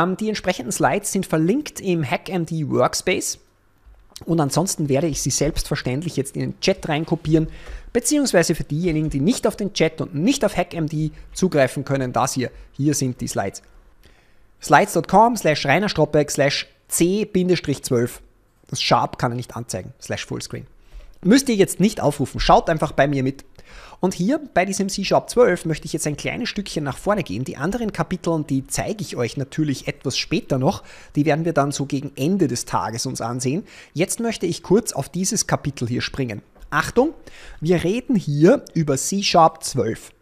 Ähm, die entsprechenden Slides sind verlinkt im HackMD Workspace. Und ansonsten werde ich sie selbstverständlich jetzt in den Chat reinkopieren, beziehungsweise für diejenigen, die nicht auf den Chat und nicht auf HackMD zugreifen können, das hier, hier sind die Slides. Slides.com slash reinerstroppek slash c-12. Das Sharp kann er nicht anzeigen, slash Fullscreen. Müsst ihr jetzt nicht aufrufen, schaut einfach bei mir mit, und hier bei diesem C-Sharp 12 möchte ich jetzt ein kleines Stückchen nach vorne gehen. Die anderen Kapiteln, die zeige ich euch natürlich etwas später noch. Die werden wir dann so gegen Ende des Tages uns ansehen. Jetzt möchte ich kurz auf dieses Kapitel hier springen. Achtung, wir reden hier über C-Sharp 12.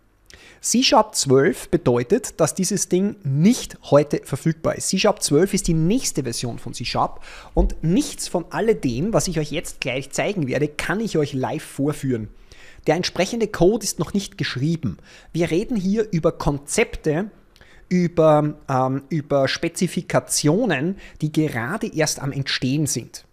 C-Sharp 12 bedeutet, dass dieses Ding nicht heute verfügbar ist. C-Sharp 12 ist die nächste Version von C-Sharp und nichts von alledem, was ich euch jetzt gleich zeigen werde, kann ich euch live vorführen. Der entsprechende Code ist noch nicht geschrieben. Wir reden hier über Konzepte, über, ähm, über Spezifikationen, die gerade erst am Entstehen sind.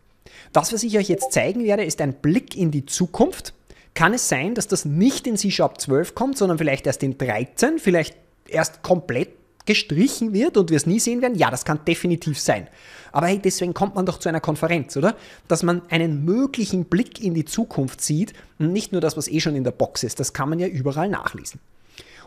Das, was ich euch jetzt zeigen werde, ist ein Blick in die Zukunft. Kann es sein, dass das nicht in C-Sharp 12 kommt, sondern vielleicht erst in 13, vielleicht erst komplett gestrichen wird und wir es nie sehen werden? Ja, das kann definitiv sein. Aber hey, deswegen kommt man doch zu einer Konferenz, oder? Dass man einen möglichen Blick in die Zukunft sieht und nicht nur das, was eh schon in der Box ist. Das kann man ja überall nachlesen.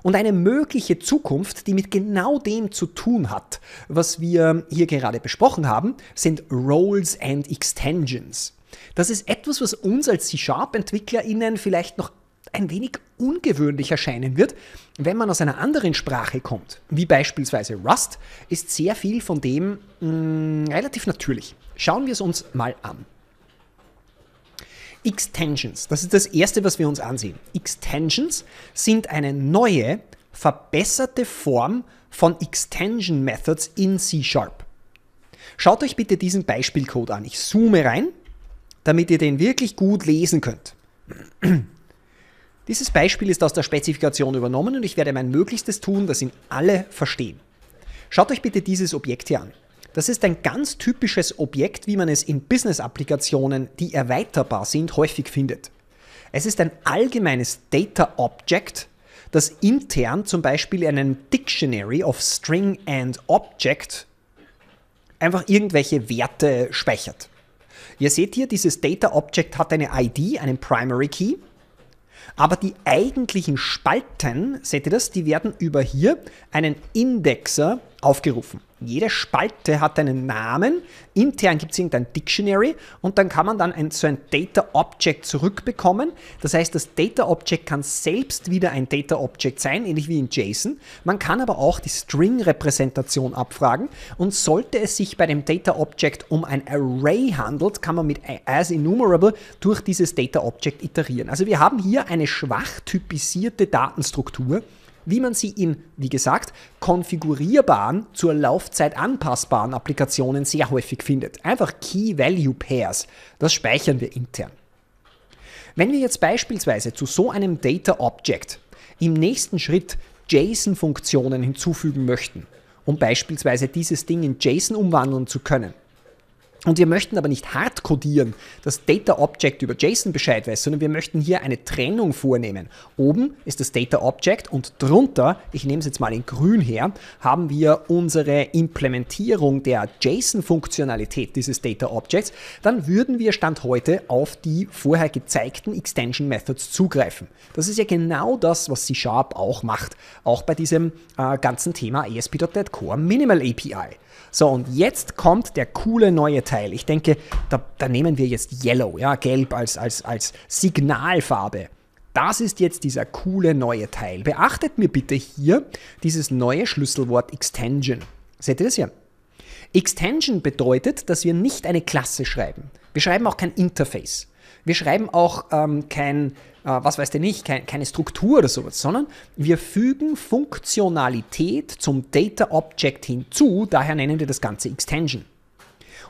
Und eine mögliche Zukunft, die mit genau dem zu tun hat, was wir hier gerade besprochen haben, sind Roles and Extensions. Das ist etwas, was uns als C-Sharp-EntwicklerInnen vielleicht noch ein wenig ungewöhnlich erscheinen wird, wenn man aus einer anderen Sprache kommt, wie beispielsweise Rust, ist sehr viel von dem mh, mm, relativ natürlich. Schauen wir es uns mal an. Extensions, das ist das Erste, was wir uns ansehen. Extensions sind eine neue, verbesserte Form von Extension Methods in C Sharp. Schaut euch bitte diesen Beispielcode an. Ich zoome rein, damit ihr den wirklich gut lesen könnt. Dieses Beispiel ist aus der Spezifikation übernommen und ich werde mein Möglichstes tun, dass ihn alle verstehen. Schaut euch bitte dieses Objekt hier an. Das ist ein ganz typisches Objekt, wie man es in Business-Applikationen, die erweiterbar sind, häufig findet. Es ist ein allgemeines Data Object, das intern zum Beispiel in einem Dictionary of String and Object einfach irgendwelche Werte speichert. Ihr seht hier, dieses Data Object hat eine ID, einen Primary Key, aber die eigentlichen Spalten, seht ihr das, die werden über hier einen Indexer aufgerufen jede Spalte hat einen Namen, intern gibt es irgendein Dictionary und dann kann man dann ein, so ein Data Object zurückbekommen. Das heißt, das Data Object kann selbst wieder ein Data Object sein, ähnlich wie in JSON. Man kann aber auch die String-Repräsentation abfragen und sollte es sich bei dem Data Object um ein Array handelt, kann man mit as enumerable durch dieses Data Object iterieren. Also wir haben hier eine schwach typisierte Datenstruktur wie man sie in, wie gesagt, konfigurierbaren, zur Laufzeit anpassbaren Applikationen sehr häufig findet. Einfach Key-Value-Pairs. Das speichern wir intern. Wenn wir jetzt beispielsweise zu so einem Data Object im nächsten Schritt JSON-Funktionen hinzufügen möchten, um beispielsweise dieses Ding in JSON umwandeln zu können, und wir möchten aber nicht hart codieren, dass Data Object über JSON Bescheid weiß, sondern wir möchten hier eine Trennung vornehmen. Oben ist das Data Object und drunter, ich nehme es jetzt mal in grün her, haben wir unsere Implementierung der JSON-Funktionalität dieses Data Objects. Dann würden wir Stand heute auf die vorher gezeigten Extension Methods zugreifen. Das ist ja genau das, was C Sharp auch macht. Auch bei diesem äh, ganzen Thema ASP.NET Core Minimal API. So, und jetzt kommt der coole neue Teil Teil. Ich denke, da, da nehmen wir jetzt Yellow, ja, Gelb als, als, als Signalfarbe. Das ist jetzt dieser coole neue Teil. Beachtet mir bitte hier dieses neue Schlüsselwort Extension. Seht ihr das hier? Extension bedeutet, dass wir nicht eine Klasse schreiben. Wir schreiben auch kein Interface. Wir schreiben auch ähm, kein, äh, was weiß der nicht, kein, keine Struktur oder sowas, sondern wir fügen Funktionalität zum Data Object hinzu, daher nennen wir das Ganze Extension.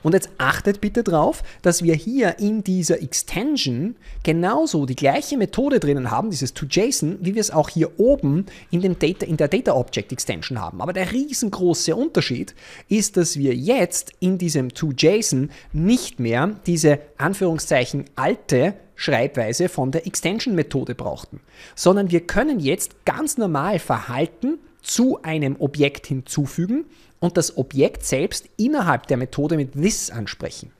Und jetzt achtet bitte darauf, dass wir hier in dieser Extension genauso die gleiche Methode drinnen haben, dieses toJSON, wie wir es auch hier oben in, dem Data, in der Data Object Extension haben. Aber der riesengroße Unterschied ist, dass wir jetzt in diesem toJSON nicht mehr diese Anführungszeichen alte Schreibweise von der Extension-Methode brauchten, sondern wir können jetzt ganz normal Verhalten zu einem Objekt hinzufügen und das Objekt selbst innerhalb der Methode mit this ansprechen.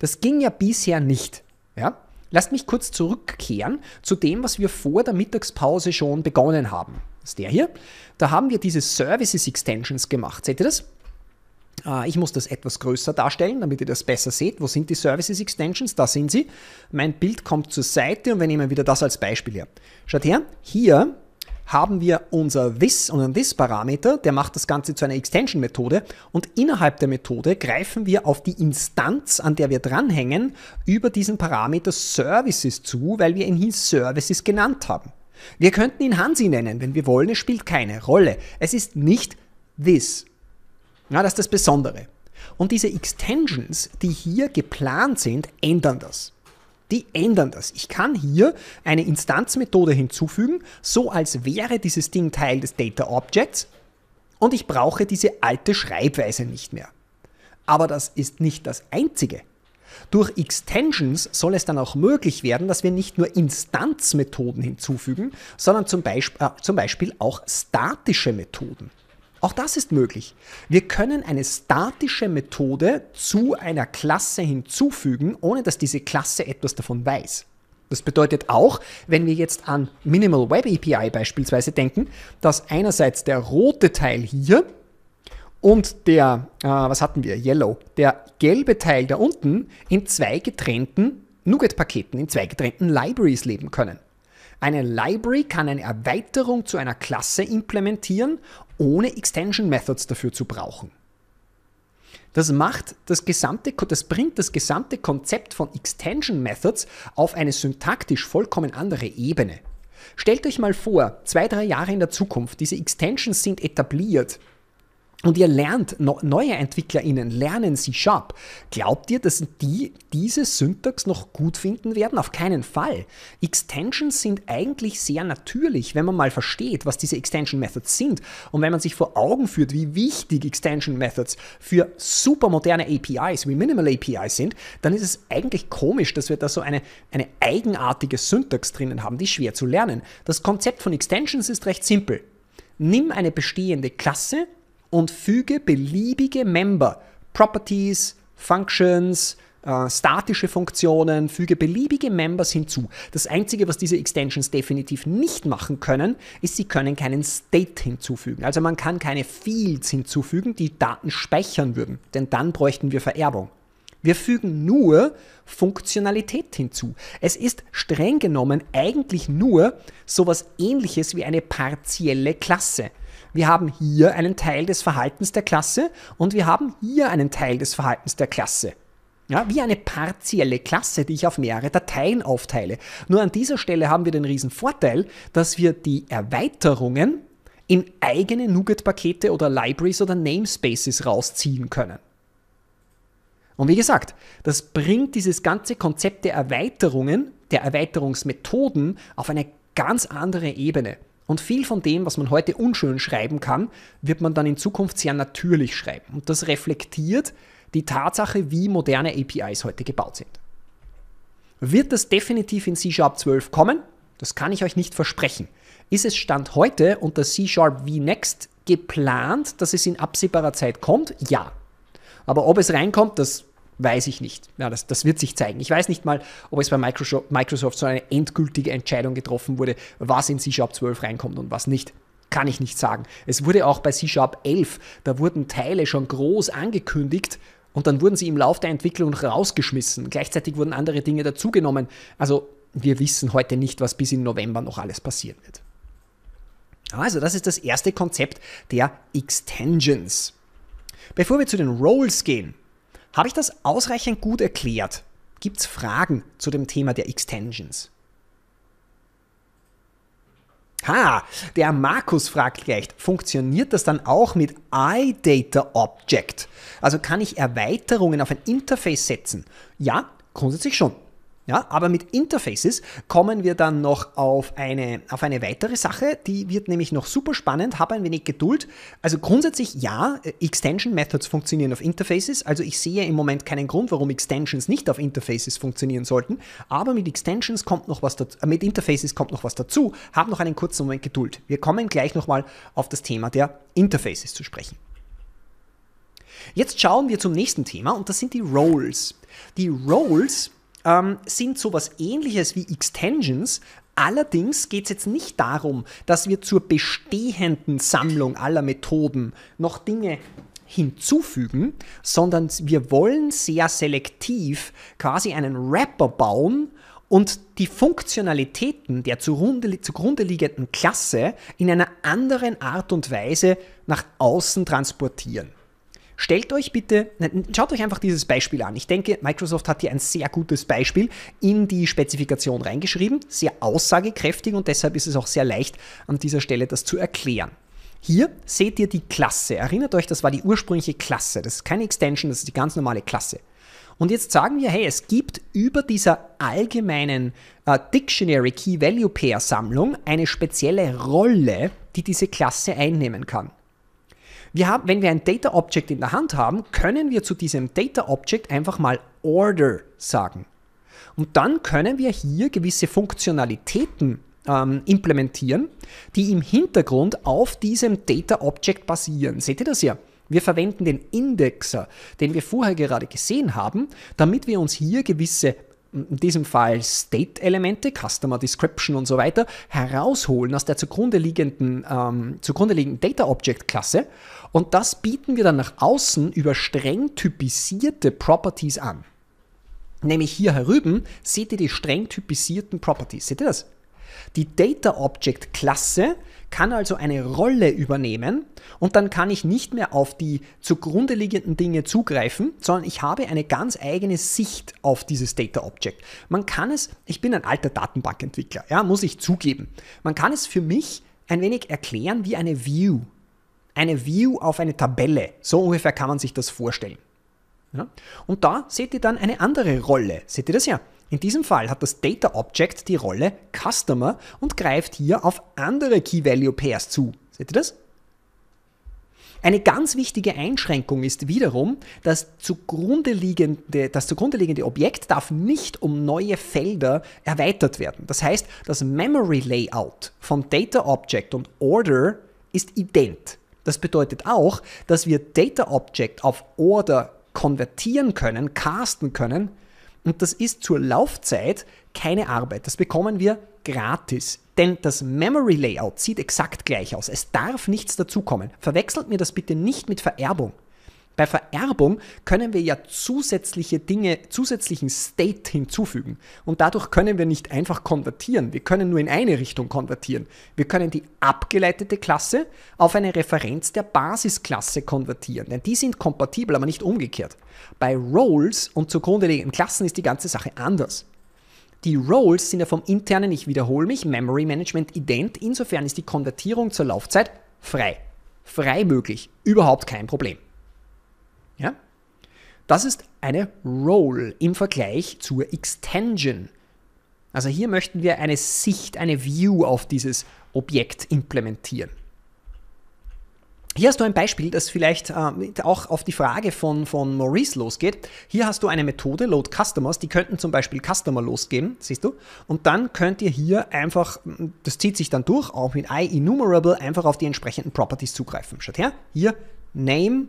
Das ging ja bisher nicht. Ja? Lasst mich kurz zurückkehren zu dem, was wir vor der Mittagspause schon begonnen haben. Das ist der hier. Da haben wir diese Services Extensions gemacht. Seht ihr das? Ah, ich muss das etwas größer darstellen, damit ihr das besser seht. Wo sind die Services Extensions? Da sind sie. Mein Bild kommt zur Seite und wir nehmen wieder das als Beispiel her. Schaut her, hier haben wir unser this, unseren this-Parameter, der macht das Ganze zu einer Extension-Methode und innerhalb der Methode greifen wir auf die Instanz, an der wir dranhängen, über diesen Parameter Services zu, weil wir ihn hier Services genannt haben. Wir könnten ihn Hansi nennen, wenn wir wollen, es spielt keine Rolle. Es ist nicht this. Ja, das ist das Besondere. Und diese Extensions, die hier geplant sind, ändern das. Die ändern das. Ich kann hier eine Instanzmethode hinzufügen, so als wäre dieses Ding Teil des Data Objects und ich brauche diese alte Schreibweise nicht mehr. Aber das ist nicht das Einzige. Durch Extensions soll es dann auch möglich werden, dass wir nicht nur Instanzmethoden hinzufügen, sondern zum Beispiel, äh, zum Beispiel auch statische Methoden. Auch das ist möglich. Wir können eine statische Methode zu einer Klasse hinzufügen, ohne dass diese Klasse etwas davon weiß. Das bedeutet auch, wenn wir jetzt an Minimal Web API beispielsweise denken, dass einerseits der rote Teil hier und der, äh, was hatten wir, Yellow, der gelbe Teil da unten in zwei getrennten Nugget-Paketen, in zwei getrennten Libraries leben können. Eine Library kann eine Erweiterung zu einer Klasse implementieren ohne Extension Methods dafür zu brauchen. Das macht das gesamte, das bringt das gesamte Konzept von Extension Methods auf eine syntaktisch vollkommen andere Ebene. Stellt euch mal vor, zwei, drei Jahre in der Zukunft, diese Extensions sind etabliert und ihr lernt, neue EntwicklerInnen lernen C-Sharp. Glaubt ihr, dass die diese Syntax noch gut finden werden? Auf keinen Fall. Extensions sind eigentlich sehr natürlich, wenn man mal versteht, was diese Extension Methods sind. Und wenn man sich vor Augen führt, wie wichtig Extension Methods für super moderne APIs wie Minimal APIs sind, dann ist es eigentlich komisch, dass wir da so eine, eine eigenartige Syntax drinnen haben, die schwer zu lernen. Das Konzept von Extensions ist recht simpel. Nimm eine bestehende Klasse und füge beliebige Member, Properties, Functions, äh, statische Funktionen, füge beliebige Members hinzu. Das Einzige, was diese Extensions definitiv nicht machen können, ist, sie können keinen State hinzufügen. Also man kann keine Fields hinzufügen, die Daten speichern würden, denn dann bräuchten wir Vererbung. Wir fügen nur Funktionalität hinzu. Es ist streng genommen eigentlich nur sowas ähnliches wie eine partielle Klasse. Wir haben hier einen Teil des Verhaltens der Klasse und wir haben hier einen Teil des Verhaltens der Klasse. Ja, wie eine partielle Klasse, die ich auf mehrere Dateien aufteile. Nur an dieser Stelle haben wir den riesen Vorteil, dass wir die Erweiterungen in eigene NuGet-Pakete oder Libraries oder Namespaces rausziehen können. Und wie gesagt, das bringt dieses ganze Konzept der Erweiterungen, der Erweiterungsmethoden auf eine ganz andere Ebene. Und viel von dem, was man heute unschön schreiben kann, wird man dann in Zukunft sehr natürlich schreiben. Und das reflektiert die Tatsache, wie moderne APIs heute gebaut sind. Wird das definitiv in C-Sharp 12 kommen? Das kann ich euch nicht versprechen. Ist es Stand heute unter C-Sharp V-Next geplant, dass es in absehbarer Zeit kommt? Ja. Aber ob es reinkommt, das Weiß ich nicht. Ja, das, das wird sich zeigen. Ich weiß nicht mal, ob es bei Microsoft, Microsoft so eine endgültige Entscheidung getroffen wurde, was in C-Sharp 12 reinkommt und was nicht kann ich nicht sagen. Es wurde auch bei C-Sharp 11, da wurden Teile schon groß angekündigt und dann wurden sie im Laufe der Entwicklung rausgeschmissen. Gleichzeitig wurden andere Dinge dazugenommen. Also wir wissen heute nicht, was bis in November noch alles passieren wird. Also das ist das erste Konzept der Extensions. Bevor wir zu den Roles gehen, habe ich das ausreichend gut erklärt? Gibt es Fragen zu dem Thema der Extensions? Ha, der Markus fragt gleich, funktioniert das dann auch mit iDataObject? Also kann ich Erweiterungen auf ein Interface setzen? Ja, grundsätzlich schon. Ja, aber mit Interfaces kommen wir dann noch auf eine, auf eine weitere Sache, die wird nämlich noch super spannend, habe ein wenig Geduld. Also grundsätzlich ja, äh, Extension Methods funktionieren auf Interfaces, also ich sehe im Moment keinen Grund, warum Extensions nicht auf Interfaces funktionieren sollten, aber mit Extensions kommt noch was dazu, äh, mit Interfaces kommt noch was dazu, hab noch einen kurzen Moment Geduld. Wir kommen gleich nochmal auf das Thema der Interfaces zu sprechen. Jetzt schauen wir zum nächsten Thema und das sind die Roles. Die Roles ähm, sind sowas ähnliches wie Extensions, Allerdings geht es jetzt nicht darum, dass wir zur bestehenden Sammlung aller Methoden noch Dinge hinzufügen, sondern wir wollen sehr selektiv quasi einen Wrapper bauen und die Funktionalitäten der zugrunde, zugrunde liegenden Klasse in einer anderen Art und Weise nach außen transportieren. Stellt euch bitte, schaut euch einfach dieses Beispiel an. Ich denke, Microsoft hat hier ein sehr gutes Beispiel in die Spezifikation reingeschrieben, sehr aussagekräftig und deshalb ist es auch sehr leicht, an dieser Stelle das zu erklären. Hier seht ihr die Klasse. Erinnert euch, das war die ursprüngliche Klasse. Das ist keine Extension, das ist die ganz normale Klasse. Und jetzt sagen wir, hey, es gibt über dieser allgemeinen äh, Dictionary Key Value Pair Sammlung eine spezielle Rolle, die diese Klasse einnehmen kann. Wir haben, wenn wir ein Data Object in der Hand haben, können wir zu diesem Data Object einfach mal Order sagen. Und dann können wir hier gewisse Funktionalitäten ähm, implementieren, die im Hintergrund auf diesem Data Object basieren. Seht ihr das hier? Wir verwenden den Indexer, den wir vorher gerade gesehen haben, damit wir uns hier gewisse in diesem Fall State-Elemente, Customer Description und so weiter, herausholen aus der zugrunde liegenden, ähm, zugrunde liegenden Data-Object-Klasse und das bieten wir dann nach außen über streng typisierte Properties an. Nämlich hier herüben seht ihr die streng typisierten Properties. Seht ihr das? Die Data Object Klasse kann also eine Rolle übernehmen und dann kann ich nicht mehr auf die zugrunde liegenden Dinge zugreifen, sondern ich habe eine ganz eigene Sicht auf dieses Data Object. Man kann es, ich bin ein alter Datenbankentwickler, ja, muss ich zugeben. Man kann es für mich ein wenig erklären wie eine View. Eine View auf eine Tabelle. So ungefähr kann man sich das vorstellen. Ja? Und da seht ihr dann eine andere Rolle. Seht ihr das ja? In diesem Fall hat das Data Object die Rolle Customer und greift hier auf andere Key Value Pairs zu. Seht ihr das? Eine ganz wichtige Einschränkung ist wiederum, dass zugrunde liegende, das zugrunde liegende Objekt darf nicht um neue Felder erweitert werden. Das heißt, das Memory Layout von Data Object und Order ist ident. Das bedeutet auch, dass wir Data Object auf Order konvertieren können, casten können, und das ist zur Laufzeit keine Arbeit. Das bekommen wir gratis. Denn das Memory Layout sieht exakt gleich aus. Es darf nichts dazukommen. Verwechselt mir das bitte nicht mit Vererbung. Bei Vererbung können wir ja zusätzliche Dinge, zusätzlichen State hinzufügen. Und dadurch können wir nicht einfach konvertieren. Wir können nur in eine Richtung konvertieren. Wir können die abgeleitete Klasse auf eine Referenz der Basisklasse konvertieren. Denn die sind kompatibel, aber nicht umgekehrt. Bei Roles und zugrunde liegenden Klassen ist die ganze Sache anders. Die Roles sind ja vom internen, ich wiederhole mich, Memory Management ident. Insofern ist die Konvertierung zur Laufzeit frei. Frei möglich. Überhaupt kein Problem. Ja? Das ist eine Role im Vergleich zur Extension. Also hier möchten wir eine Sicht, eine View auf dieses Objekt implementieren. Hier hast du ein Beispiel, das vielleicht äh, auch auf die Frage von, von Maurice losgeht. Hier hast du eine Methode, Load Customers, die könnten zum Beispiel Customer losgeben, siehst du? Und dann könnt ihr hier einfach, das zieht sich dann durch, auch mit iEnumerable, einfach auf die entsprechenden Properties zugreifen. Schaut her, hier Name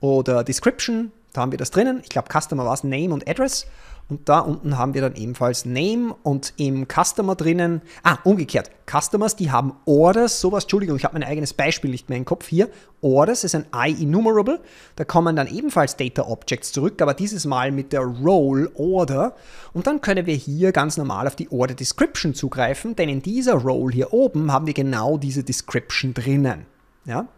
oder Description da haben wir das drinnen. Ich glaube, Customer war es Name und Address. Und da unten haben wir dann ebenfalls Name und im Customer drinnen, ah, umgekehrt, Customers, die haben Orders, sowas, Entschuldigung, ich habe mein eigenes Beispiel nicht mehr im Kopf hier. Orders ist ein I-Enumerable, da kommen dann ebenfalls Data Objects zurück, aber dieses Mal mit der Role Order. Und dann können wir hier ganz normal auf die Order Description zugreifen, denn in dieser Role hier oben haben wir genau diese Description drinnen. Ja,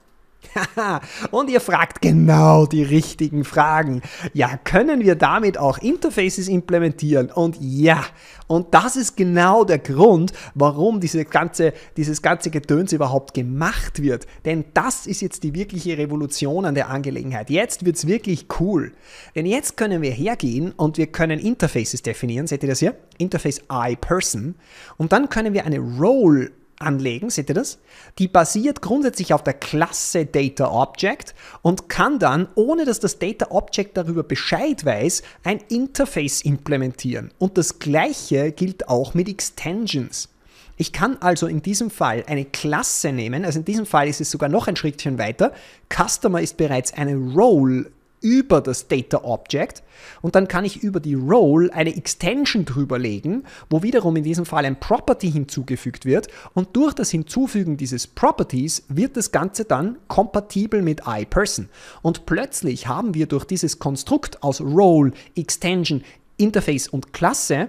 und ihr fragt genau die richtigen Fragen. Ja, können wir damit auch Interfaces implementieren? Und ja, und das ist genau der Grund, warum diese ganze, dieses ganze Gedöns überhaupt gemacht wird. Denn das ist jetzt die wirkliche Revolution an der Angelegenheit. Jetzt wird es wirklich cool. Denn jetzt können wir hergehen und wir können Interfaces definieren. Seht ihr das hier? Interface I Person. Und dann können wir eine Role anlegen, seht ihr das? Die basiert grundsätzlich auf der Klasse Data Object und kann dann, ohne dass das Data Object darüber Bescheid weiß, ein Interface implementieren. Und das gleiche gilt auch mit Extensions. Ich kann also in diesem Fall eine Klasse nehmen, also in diesem Fall ist es sogar noch ein Schrittchen weiter. Customer ist bereits eine Role über das Data Object und dann kann ich über die Role eine Extension drüberlegen, wo wiederum in diesem Fall ein Property hinzugefügt wird und durch das Hinzufügen dieses Properties wird das Ganze dann kompatibel mit iPerson. Und plötzlich haben wir durch dieses Konstrukt aus Role, Extension, Interface und Klasse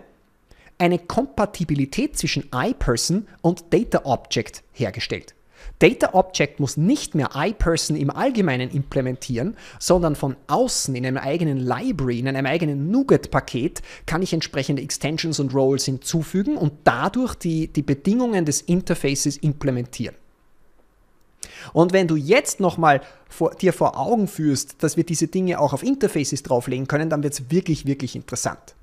eine Kompatibilität zwischen iPerson und Data Object hergestellt. Data Object muss nicht mehr iPerson im Allgemeinen implementieren, sondern von außen in einem eigenen Library, in einem eigenen Nougat-Paket kann ich entsprechende Extensions und Roles hinzufügen und dadurch die, die Bedingungen des Interfaces implementieren. Und wenn du jetzt nochmal dir vor Augen führst, dass wir diese Dinge auch auf Interfaces drauflegen können, dann wird es wirklich, wirklich interessant.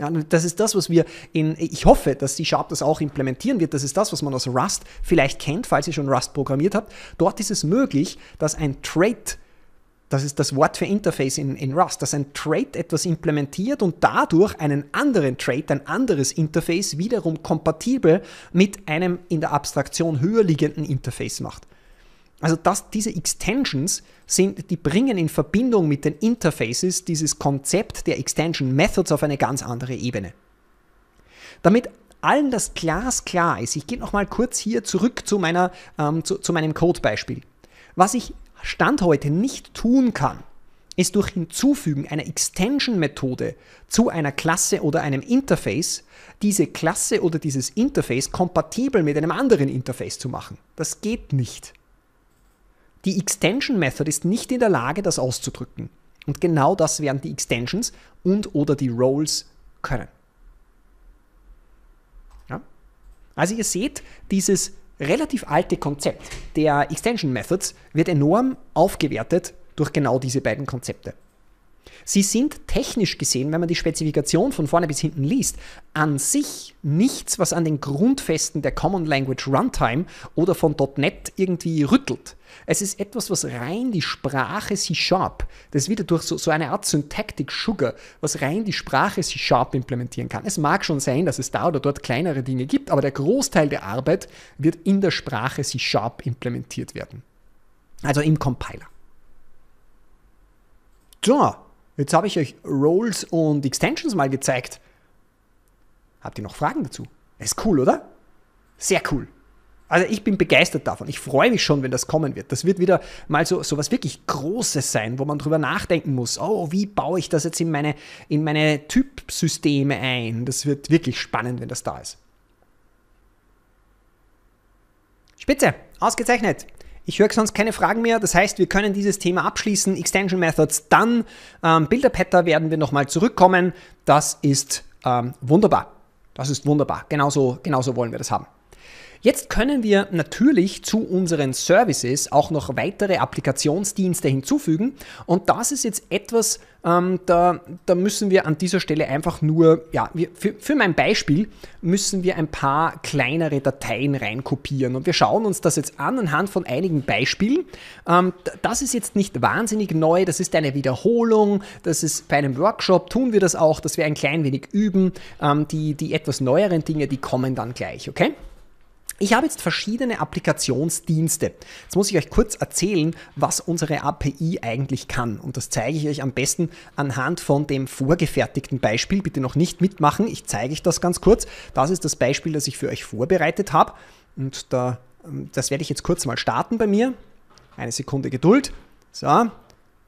Ja, das ist das, was wir in, ich hoffe, dass die sharp das auch implementieren wird. Das ist das, was man aus Rust vielleicht kennt, falls ihr schon Rust programmiert habt. Dort ist es möglich, dass ein Trait, das ist das Wort für Interface in, in Rust, dass ein Trait etwas implementiert und dadurch einen anderen Trait, ein anderes Interface wiederum kompatibel mit einem in der Abstraktion höher liegenden Interface macht. Also das, diese Extensions sind, die bringen in Verbindung mit den Interfaces dieses Konzept der Extension Methods auf eine ganz andere Ebene. Damit allen das glasklar ist, ich gehe nochmal kurz hier zurück zu, meiner, ähm, zu, zu meinem Codebeispiel. Was ich Stand heute nicht tun kann, ist durch Hinzufügen einer Extension-Methode zu einer Klasse oder einem Interface, diese Klasse oder dieses Interface kompatibel mit einem anderen Interface zu machen. Das geht nicht. Die Extension Method ist nicht in der Lage, das auszudrücken. Und genau das werden die Extensions und oder die Roles können. Ja? Also ihr seht, dieses relativ alte Konzept der Extension Methods wird enorm aufgewertet durch genau diese beiden Konzepte. Sie sind technisch gesehen, wenn man die Spezifikation von vorne bis hinten liest, an sich nichts, was an den Grundfesten der Common Language Runtime oder von .NET irgendwie rüttelt. Es ist etwas, was rein die Sprache C-Sharp, das ist wieder durch so, so eine Art Syntactic Sugar, was rein die Sprache C-Sharp implementieren kann. Es mag schon sein, dass es da oder dort kleinere Dinge gibt, aber der Großteil der Arbeit wird in der Sprache C-Sharp implementiert werden. Also im Compiler. So, Jetzt habe ich euch Roles und Extensions mal gezeigt. Habt ihr noch Fragen dazu? Ist cool, oder? Sehr cool. Also ich bin begeistert davon. Ich freue mich schon, wenn das kommen wird. Das wird wieder mal so, so was wirklich Großes sein, wo man drüber nachdenken muss. Oh, wie baue ich das jetzt in meine, in meine Typsysteme ein? Das wird wirklich spannend, wenn das da ist. Spitze, ausgezeichnet. Ich höre sonst keine Fragen mehr. Das heißt, wir können dieses Thema abschließen. Extension Methods dann. Ähm, Builder Patter werden wir nochmal zurückkommen. Das ist ähm, wunderbar. Das ist wunderbar. Genauso, genauso wollen wir das haben. Jetzt können wir natürlich zu unseren Services auch noch weitere Applikationsdienste hinzufügen und das ist jetzt etwas, ähm, da, da, müssen wir an dieser Stelle einfach nur, ja, wir, für, für mein Beispiel müssen wir ein paar kleinere Dateien reinkopieren und wir schauen uns das jetzt an anhand von einigen Beispielen. Ähm, das ist jetzt nicht wahnsinnig neu, das ist eine Wiederholung, das ist bei einem Workshop tun wir das auch, dass wir ein klein wenig üben. Ähm, die, die etwas neueren Dinge, die kommen dann gleich, okay? Ich habe jetzt verschiedene Applikationsdienste. Jetzt muss ich euch kurz erzählen, was unsere API eigentlich kann. Und das zeige ich euch am besten anhand von dem vorgefertigten Beispiel. Bitte noch nicht mitmachen, ich zeige euch das ganz kurz. Das ist das Beispiel, das ich für euch vorbereitet habe. Und da, ähm, das werde ich jetzt kurz mal starten bei mir. Eine Sekunde Geduld. So,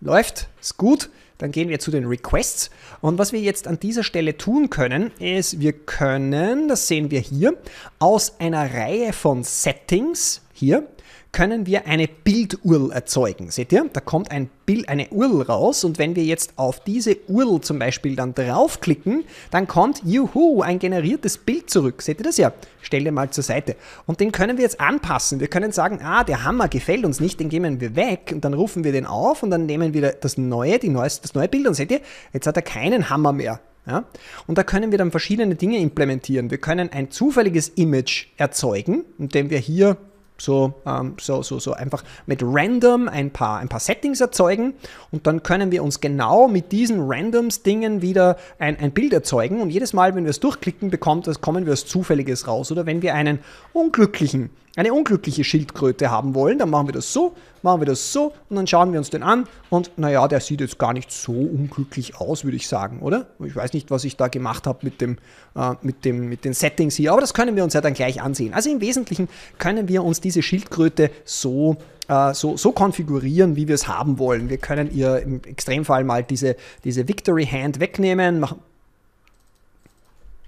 läuft, ist gut. Dann gehen wir zu den Requests. Und was wir jetzt an dieser Stelle tun können, ist, wir können, das sehen wir hier, aus einer Reihe von Settings hier können wir eine Bild-URL erzeugen. Seht ihr? Da kommt ein Bild, eine URL raus und wenn wir jetzt auf diese URL zum Beispiel dann draufklicken, dann kommt, juhu, ein generiertes Bild zurück. Seht ihr das ja? Stell dir mal zur Seite. Und den können wir jetzt anpassen. Wir können sagen, ah, der Hammer gefällt uns nicht, den geben wir weg und dann rufen wir den auf und dann nehmen wir das neue, die neueste, das neue Bild und seht ihr, jetzt hat er keinen Hammer mehr. Ja? Und da können wir dann verschiedene Dinge implementieren. Wir können ein zufälliges Image erzeugen, indem wir hier so, ähm, so, so, so einfach mit random ein paar, ein paar Settings erzeugen und dann können wir uns genau mit diesen randoms Dingen wieder ein, ein Bild erzeugen und jedes Mal, wenn wir es durchklicken, bekommt, das kommen wir als zufälliges raus. Oder wenn wir einen unglücklichen eine unglückliche Schildkröte haben wollen, dann machen wir das so, machen wir das so und dann schauen wir uns den an und naja, der sieht jetzt gar nicht so unglücklich aus, würde ich sagen, oder? Ich weiß nicht, was ich da gemacht habe mit, dem, äh, mit, dem, mit den Settings hier, aber das können wir uns ja dann gleich ansehen. Also im Wesentlichen können wir uns diese Schildkröte so äh, so, so, konfigurieren, wie wir es haben wollen. Wir können ihr im Extremfall mal diese, diese Victory Hand wegnehmen. Machen.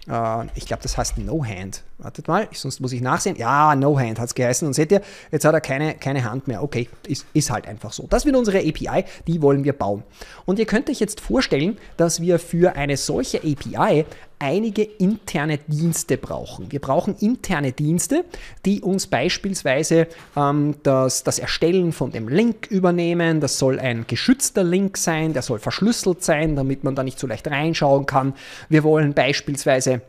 Äh, ich glaube, das heißt No Hand wartet mal, sonst muss ich nachsehen. Ja, No Hand hat es geheißen. Und seht ihr, jetzt hat er keine, keine Hand mehr. Okay, ist, ist halt einfach so. Das wird unsere API, die wollen wir bauen. Und ihr könnt euch jetzt vorstellen, dass wir für eine solche API einige interne Dienste brauchen. Wir brauchen interne Dienste, die uns beispielsweise ähm, das, das Erstellen von dem Link übernehmen. Das soll ein geschützter Link sein, der soll verschlüsselt sein, damit man da nicht so leicht reinschauen kann. Wir wollen beispielsweise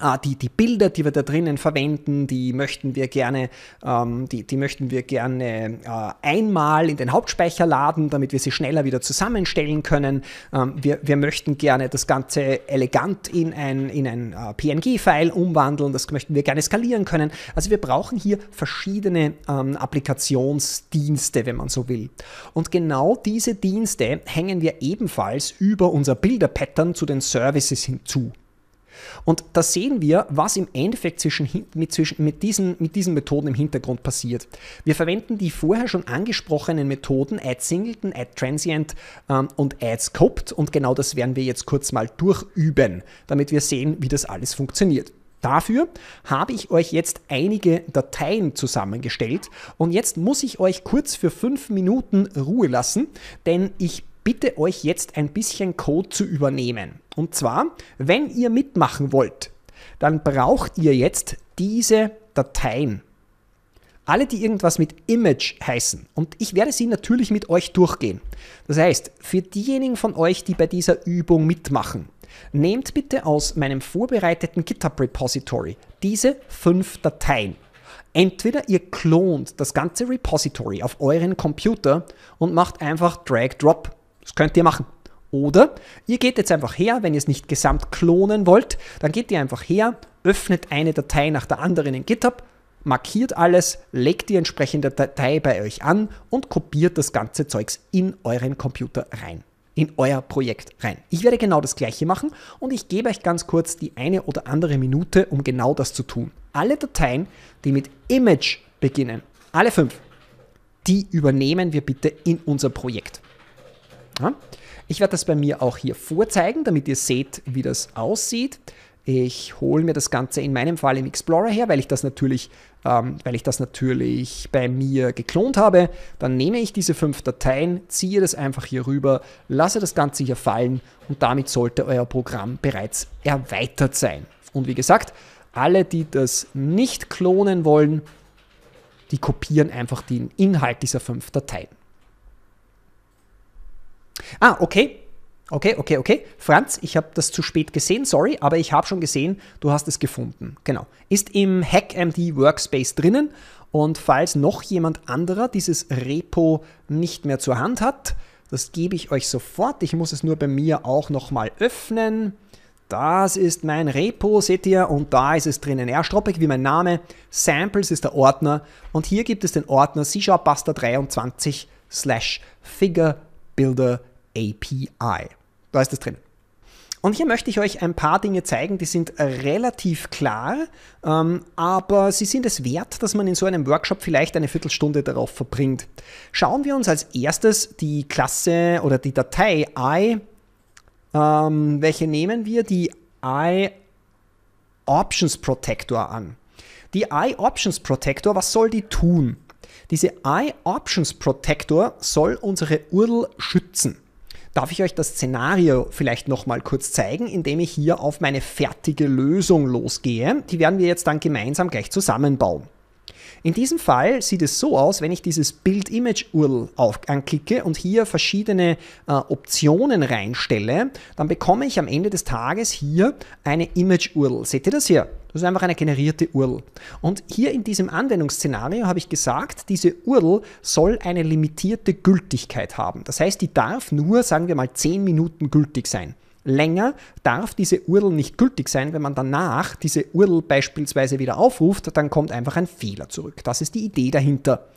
Ah, die, die Bilder, die wir da drinnen verwenden, die möchten wir gerne, ähm, die, die möchten wir gerne äh, einmal in den Hauptspeicher laden, damit wir sie schneller wieder zusammenstellen können. Ähm, wir, wir möchten gerne das Ganze elegant in ein, in ein äh, PNG-File umwandeln, das möchten wir gerne skalieren können. Also wir brauchen hier verschiedene ähm, Applikationsdienste, wenn man so will. Und genau diese Dienste hängen wir ebenfalls über unser Bilder-Pattern zu den Services hinzu. Und da sehen wir, was im Endeffekt zwischen, mit, zwischen, mit, diesen, mit diesen Methoden im Hintergrund passiert. Wir verwenden die vorher schon angesprochenen Methoden Add Singleton, Add Transient ähm, und Add Scoped und genau das werden wir jetzt kurz mal durchüben, damit wir sehen, wie das alles funktioniert. Dafür habe ich euch jetzt einige Dateien zusammengestellt und jetzt muss ich euch kurz für fünf Minuten Ruhe lassen, denn ich bin bitte euch jetzt ein bisschen Code zu übernehmen. Und zwar, wenn ihr mitmachen wollt, dann braucht ihr jetzt diese Dateien. Alle, die irgendwas mit Image heißen. Und ich werde sie natürlich mit euch durchgehen. Das heißt, für diejenigen von euch, die bei dieser Übung mitmachen, nehmt bitte aus meinem vorbereiteten GitHub-Repository diese fünf Dateien. Entweder ihr klont das ganze Repository auf euren Computer und macht einfach Drag-Drop das könnt ihr machen. Oder ihr geht jetzt einfach her, wenn ihr es nicht gesamt klonen wollt, dann geht ihr einfach her, öffnet eine Datei nach der anderen in GitHub, markiert alles, legt die entsprechende Datei bei euch an und kopiert das ganze Zeugs in euren Computer rein in euer Projekt rein. Ich werde genau das gleiche machen und ich gebe euch ganz kurz die eine oder andere Minute, um genau das zu tun. Alle Dateien, die mit Image beginnen, alle fünf, die übernehmen wir bitte in unser Projekt. Ich werde das bei mir auch hier vorzeigen, damit ihr seht, wie das aussieht. Ich hole mir das Ganze in meinem Fall im Explorer her, weil ich das natürlich, ähm, weil ich das natürlich bei mir geklont habe. Dann nehme ich diese fünf Dateien, ziehe das einfach hier rüber, lasse das Ganze hier fallen und damit sollte euer Programm bereits erweitert sein. Und wie gesagt, alle, die das nicht klonen wollen, die kopieren einfach den Inhalt dieser fünf Dateien. Ah, okay. Okay, okay, okay. Franz, ich habe das zu spät gesehen, sorry, aber ich habe schon gesehen, du hast es gefunden. Genau. Ist im HackMD Workspace drinnen und falls noch jemand anderer dieses Repo nicht mehr zur Hand hat, das gebe ich euch sofort. Ich muss es nur bei mir auch nochmal öffnen. Das ist mein Repo, seht ihr, und da ist es drinnen. stroppig wie mein Name. Samples ist der Ordner. Und hier gibt es den Ordner C-Sharp Buster 23 slash figure Builder API. Da ist es drin. Und hier möchte ich euch ein paar Dinge zeigen, die sind relativ klar, ähm, aber sie sind es wert, dass man in so einem Workshop vielleicht eine Viertelstunde darauf verbringt. Schauen wir uns als erstes die Klasse oder die Datei i, ähm, welche nehmen wir? Die i Options Protector an. Die i Options Protector, was soll die tun? Diese iOptions Protector soll unsere URL schützen. Darf ich euch das Szenario vielleicht nochmal kurz zeigen, indem ich hier auf meine fertige Lösung losgehe. Die werden wir jetzt dann gemeinsam gleich zusammenbauen. In diesem Fall sieht es so aus, wenn ich dieses Build Image URL auf, anklicke und hier verschiedene äh, Optionen reinstelle, dann bekomme ich am Ende des Tages hier eine Image URL. Seht ihr das hier? Das ist einfach eine generierte URL. Und hier in diesem Anwendungsszenario habe ich gesagt, diese URL soll eine limitierte Gültigkeit haben. Das heißt, die darf nur, sagen wir mal, 10 Minuten gültig sein. Länger darf diese URL nicht gültig sein. Wenn man danach diese URL beispielsweise wieder aufruft, dann kommt einfach ein Fehler zurück. Das ist die Idee dahinter.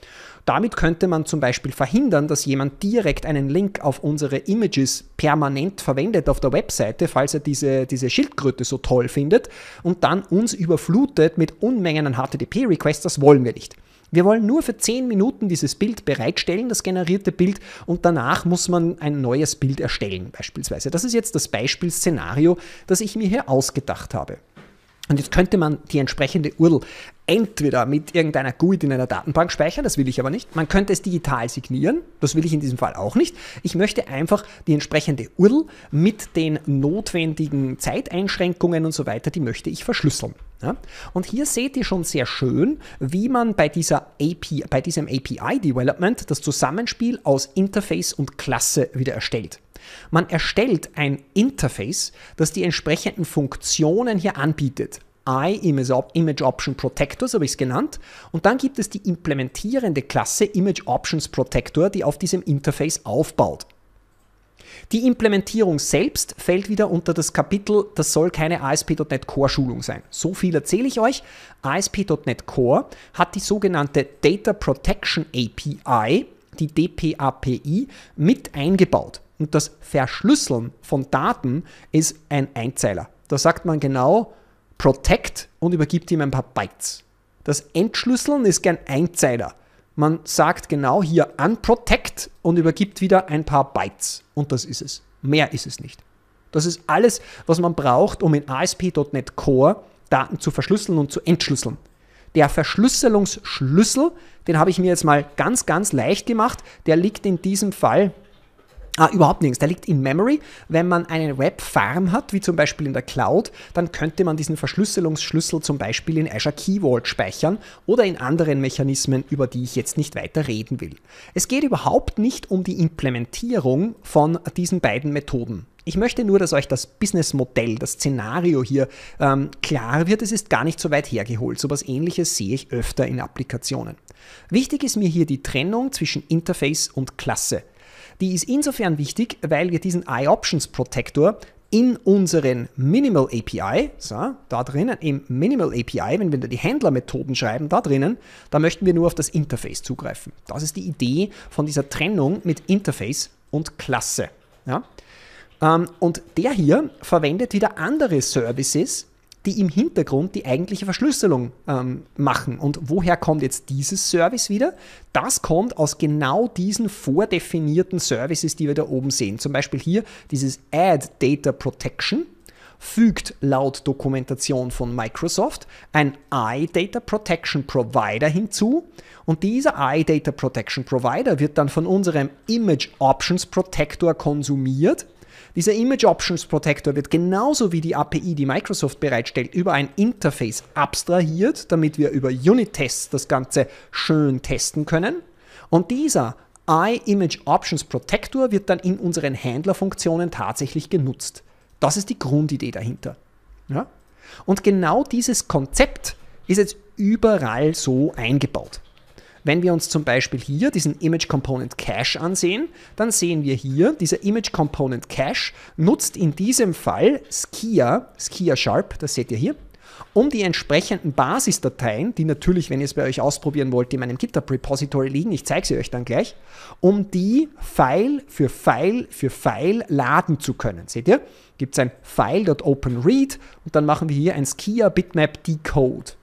Damit könnte man zum Beispiel verhindern, dass jemand direkt einen Link auf unsere Images permanent verwendet auf der Webseite, falls er diese, diese Schildkröte so toll findet und dann uns überflutet mit Unmengen an HTTP-Requests. Das wollen wir nicht. Wir wollen nur für 10 Minuten dieses Bild bereitstellen, das generierte Bild, und danach muss man ein neues Bild erstellen beispielsweise. Das ist jetzt das Beispielszenario, das ich mir hier ausgedacht habe. Und jetzt könnte man die entsprechende URL entweder mit irgendeiner GUID in einer Datenbank speichern, das will ich aber nicht. Man könnte es digital signieren, das will ich in diesem Fall auch nicht. Ich möchte einfach die entsprechende URL mit den notwendigen Zeiteinschränkungen und so weiter, die möchte ich verschlüsseln. Ja? Und hier seht ihr schon sehr schön, wie man bei, dieser API, bei diesem API-Development das Zusammenspiel aus Interface und Klasse wieder erstellt. Man erstellt ein Interface, das die entsprechenden Funktionen hier anbietet. I Image Option Protector, so habe ich es genannt. Und dann gibt es die implementierende Klasse Image Options Protector, die auf diesem Interface aufbaut. Die Implementierung selbst fällt wieder unter das Kapitel, das soll keine ASP.NET Core Schulung sein. So viel erzähle ich euch. ASP.NET Core hat die sogenannte Data Protection API, die DPAPI, mit eingebaut. Und das Verschlüsseln von Daten ist ein Einzeiler. Da sagt man genau, Protect und übergibt ihm ein paar Bytes. Das Entschlüsseln ist kein Einzeiler. Man sagt genau hier unprotect und übergibt wieder ein paar Bytes. Und das ist es. Mehr ist es nicht. Das ist alles, was man braucht, um in ASP.NET Core Daten zu verschlüsseln und zu entschlüsseln. Der Verschlüsselungsschlüssel, den habe ich mir jetzt mal ganz, ganz leicht gemacht, der liegt in diesem Fall Ah, überhaupt nichts. Der liegt in Memory. Wenn man eine Webfarm hat, wie zum Beispiel in der Cloud, dann könnte man diesen Verschlüsselungsschlüssel zum Beispiel in Azure Key Vault speichern oder in anderen Mechanismen, über die ich jetzt nicht weiter reden will. Es geht überhaupt nicht um die Implementierung von diesen beiden Methoden. Ich möchte nur, dass euch das Businessmodell, das Szenario hier ähm, klar wird. Es ist gar nicht so weit hergeholt. So etwas Ähnliches sehe ich öfter in Applikationen. Wichtig ist mir hier die Trennung zwischen Interface und Klasse. Die ist insofern wichtig, weil wir diesen iOptions Protector in unseren Minimal API, so, da drinnen, im Minimal API, wenn wir da die Händlermethoden schreiben, da drinnen, da möchten wir nur auf das Interface zugreifen. Das ist die Idee von dieser Trennung mit Interface und Klasse. Ja? Ähm, und der hier verwendet wieder andere Services, die im Hintergrund die eigentliche Verschlüsselung ähm, machen. Und woher kommt jetzt dieses Service wieder? Das kommt aus genau diesen vordefinierten Services, die wir da oben sehen. Zum Beispiel hier dieses Add Data Protection fügt laut Dokumentation von Microsoft ein iData Protection Provider hinzu und dieser iData Protection Provider wird dann von unserem Image Options Protector konsumiert dieser Image Options Protector wird genauso wie die API, die Microsoft bereitstellt, über ein Interface abstrahiert, damit wir über Unit-Tests das Ganze schön testen können. Und dieser iImage Options Protector wird dann in unseren Händlerfunktionen tatsächlich genutzt. Das ist die Grundidee dahinter. Ja? Und genau dieses Konzept ist jetzt überall so eingebaut. Wenn wir uns zum Beispiel hier diesen Image Component Cache ansehen, dann sehen wir hier, dieser Image Component Cache nutzt in diesem Fall Skia, Skia Sharp, das seht ihr hier, um die entsprechenden Basisdateien, die natürlich, wenn ihr es bei euch ausprobieren wollt, in meinem GitHub-Repository liegen, ich zeige sie euch dann gleich, um die File für File für File laden zu können. Seht ihr? Gibt es ein file.openread und dann machen wir hier ein Skia Bitmap Decode.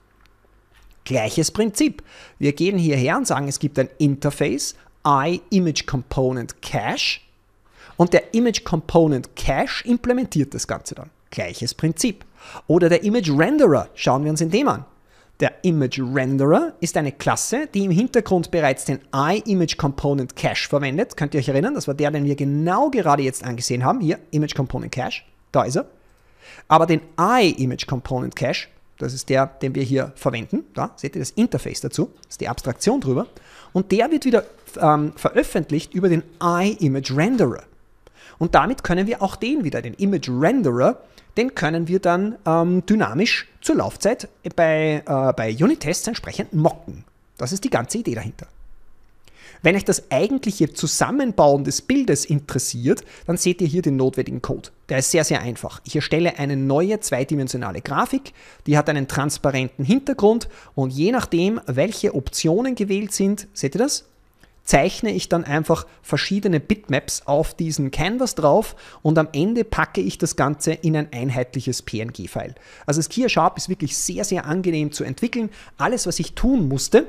Gleiches Prinzip. Wir gehen hierher und sagen, es gibt ein Interface, I Component Cache und der Image Component Cache implementiert das Ganze dann. Gleiches Prinzip. Oder der Image Renderer, schauen wir uns in dem an. Der Image Renderer ist eine Klasse, die im Hintergrund bereits den iImage Component Cache verwendet. Könnt ihr euch erinnern, das war der, den wir genau gerade jetzt angesehen haben. Hier, Image Component Cache, da ist er. Aber den iImage Component Cache das ist der, den wir hier verwenden. Da seht ihr das Interface dazu. Das ist die Abstraktion drüber. Und der wird wieder ähm, veröffentlicht über den iImage Renderer. Und damit können wir auch den wieder, den Image Renderer, den können wir dann ähm, dynamisch zur Laufzeit bei, äh, bei Unit-Tests entsprechend mocken. Das ist die ganze Idee dahinter. Wenn euch das eigentliche Zusammenbauen des Bildes interessiert, dann seht ihr hier den notwendigen Code. Der ist sehr, sehr einfach. Ich erstelle eine neue zweidimensionale Grafik, die hat einen transparenten Hintergrund und je nachdem, welche Optionen gewählt sind, seht ihr das? zeichne ich dann einfach verschiedene Bitmaps auf diesen Canvas drauf und am Ende packe ich das Ganze in ein einheitliches PNG-File. Also das Kia Sharp ist wirklich sehr, sehr angenehm zu entwickeln. Alles, was ich tun musste,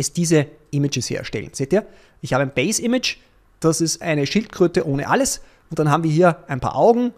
es diese Images herstellen. Seht ihr? Ich habe ein Base-Image, das ist eine Schildkröte ohne alles. Und dann haben wir hier ein paar Augen,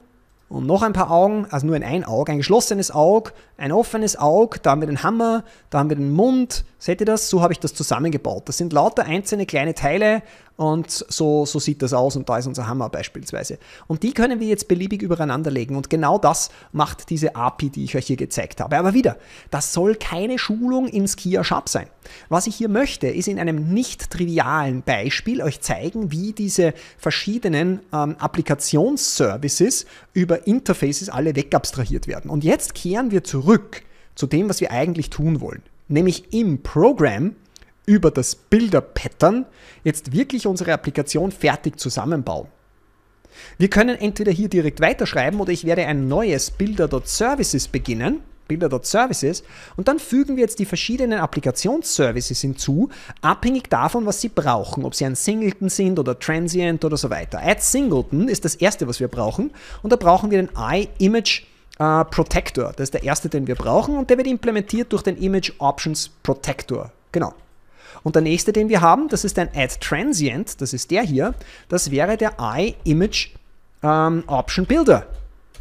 und noch ein paar Augen, also nur in ein Auge, ein geschlossenes Auge, ein offenes Auge, da haben wir den Hammer, da haben wir den Mund. Seht ihr das? So habe ich das zusammengebaut. Das sind lauter einzelne kleine Teile und so, so sieht das aus und da ist unser Hammer beispielsweise. Und die können wir jetzt beliebig übereinander legen und genau das macht diese API, die ich euch hier gezeigt habe. Aber wieder, das soll keine Schulung in Skia Sharp sein. Was ich hier möchte, ist in einem nicht trivialen Beispiel euch zeigen, wie diese verschiedenen ähm, Applikationsservices über Interfaces alle wegabstrahiert werden. Und jetzt kehren wir zurück zu dem, was wir eigentlich tun wollen. Nämlich im Programm über das Builder-Pattern jetzt wirklich unsere Applikation fertig zusammenbauen. Wir können entweder hier direkt weiterschreiben oder ich werde ein neues Builder.Services beginnen Builder.Services und dann fügen wir jetzt die verschiedenen Applikationsservices hinzu, abhängig davon, was sie brauchen, ob sie ein Singleton sind oder Transient oder so weiter. Add Singleton ist das erste, was wir brauchen und da brauchen wir den iImage äh, Protector. Das ist der erste, den wir brauchen und der wird implementiert durch den Image Options Protector. Genau. Und der nächste, den wir haben, das ist ein Add Transient, das ist der hier, das wäre der iImage ähm, Option Builder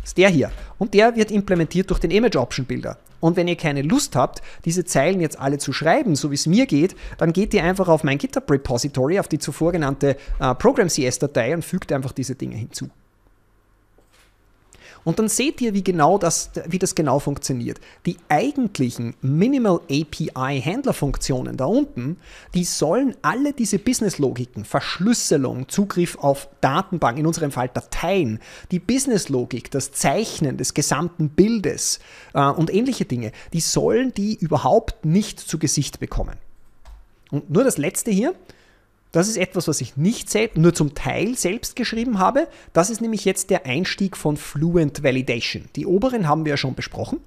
ist der hier. Und der wird implementiert durch den Image Option Builder. Und wenn ihr keine Lust habt, diese Zeilen jetzt alle zu schreiben, so wie es mir geht, dann geht ihr einfach auf mein GitHub Repository, auf die zuvor genannte äh, Program CS Datei und fügt einfach diese Dinge hinzu. Und dann seht ihr, wie genau das, wie das genau funktioniert. Die eigentlichen Minimal API Händlerfunktionen da unten, die sollen alle diese Business-Logiken, Verschlüsselung, Zugriff auf Datenbank, in unserem Fall Dateien, die Business-Logik, das Zeichnen des gesamten Bildes äh, und ähnliche Dinge, die sollen die überhaupt nicht zu Gesicht bekommen. Und nur das letzte hier, das ist etwas, was ich nicht selbst, nur zum Teil selbst geschrieben habe. Das ist nämlich jetzt der Einstieg von Fluent Validation. Die oberen haben wir ja schon besprochen.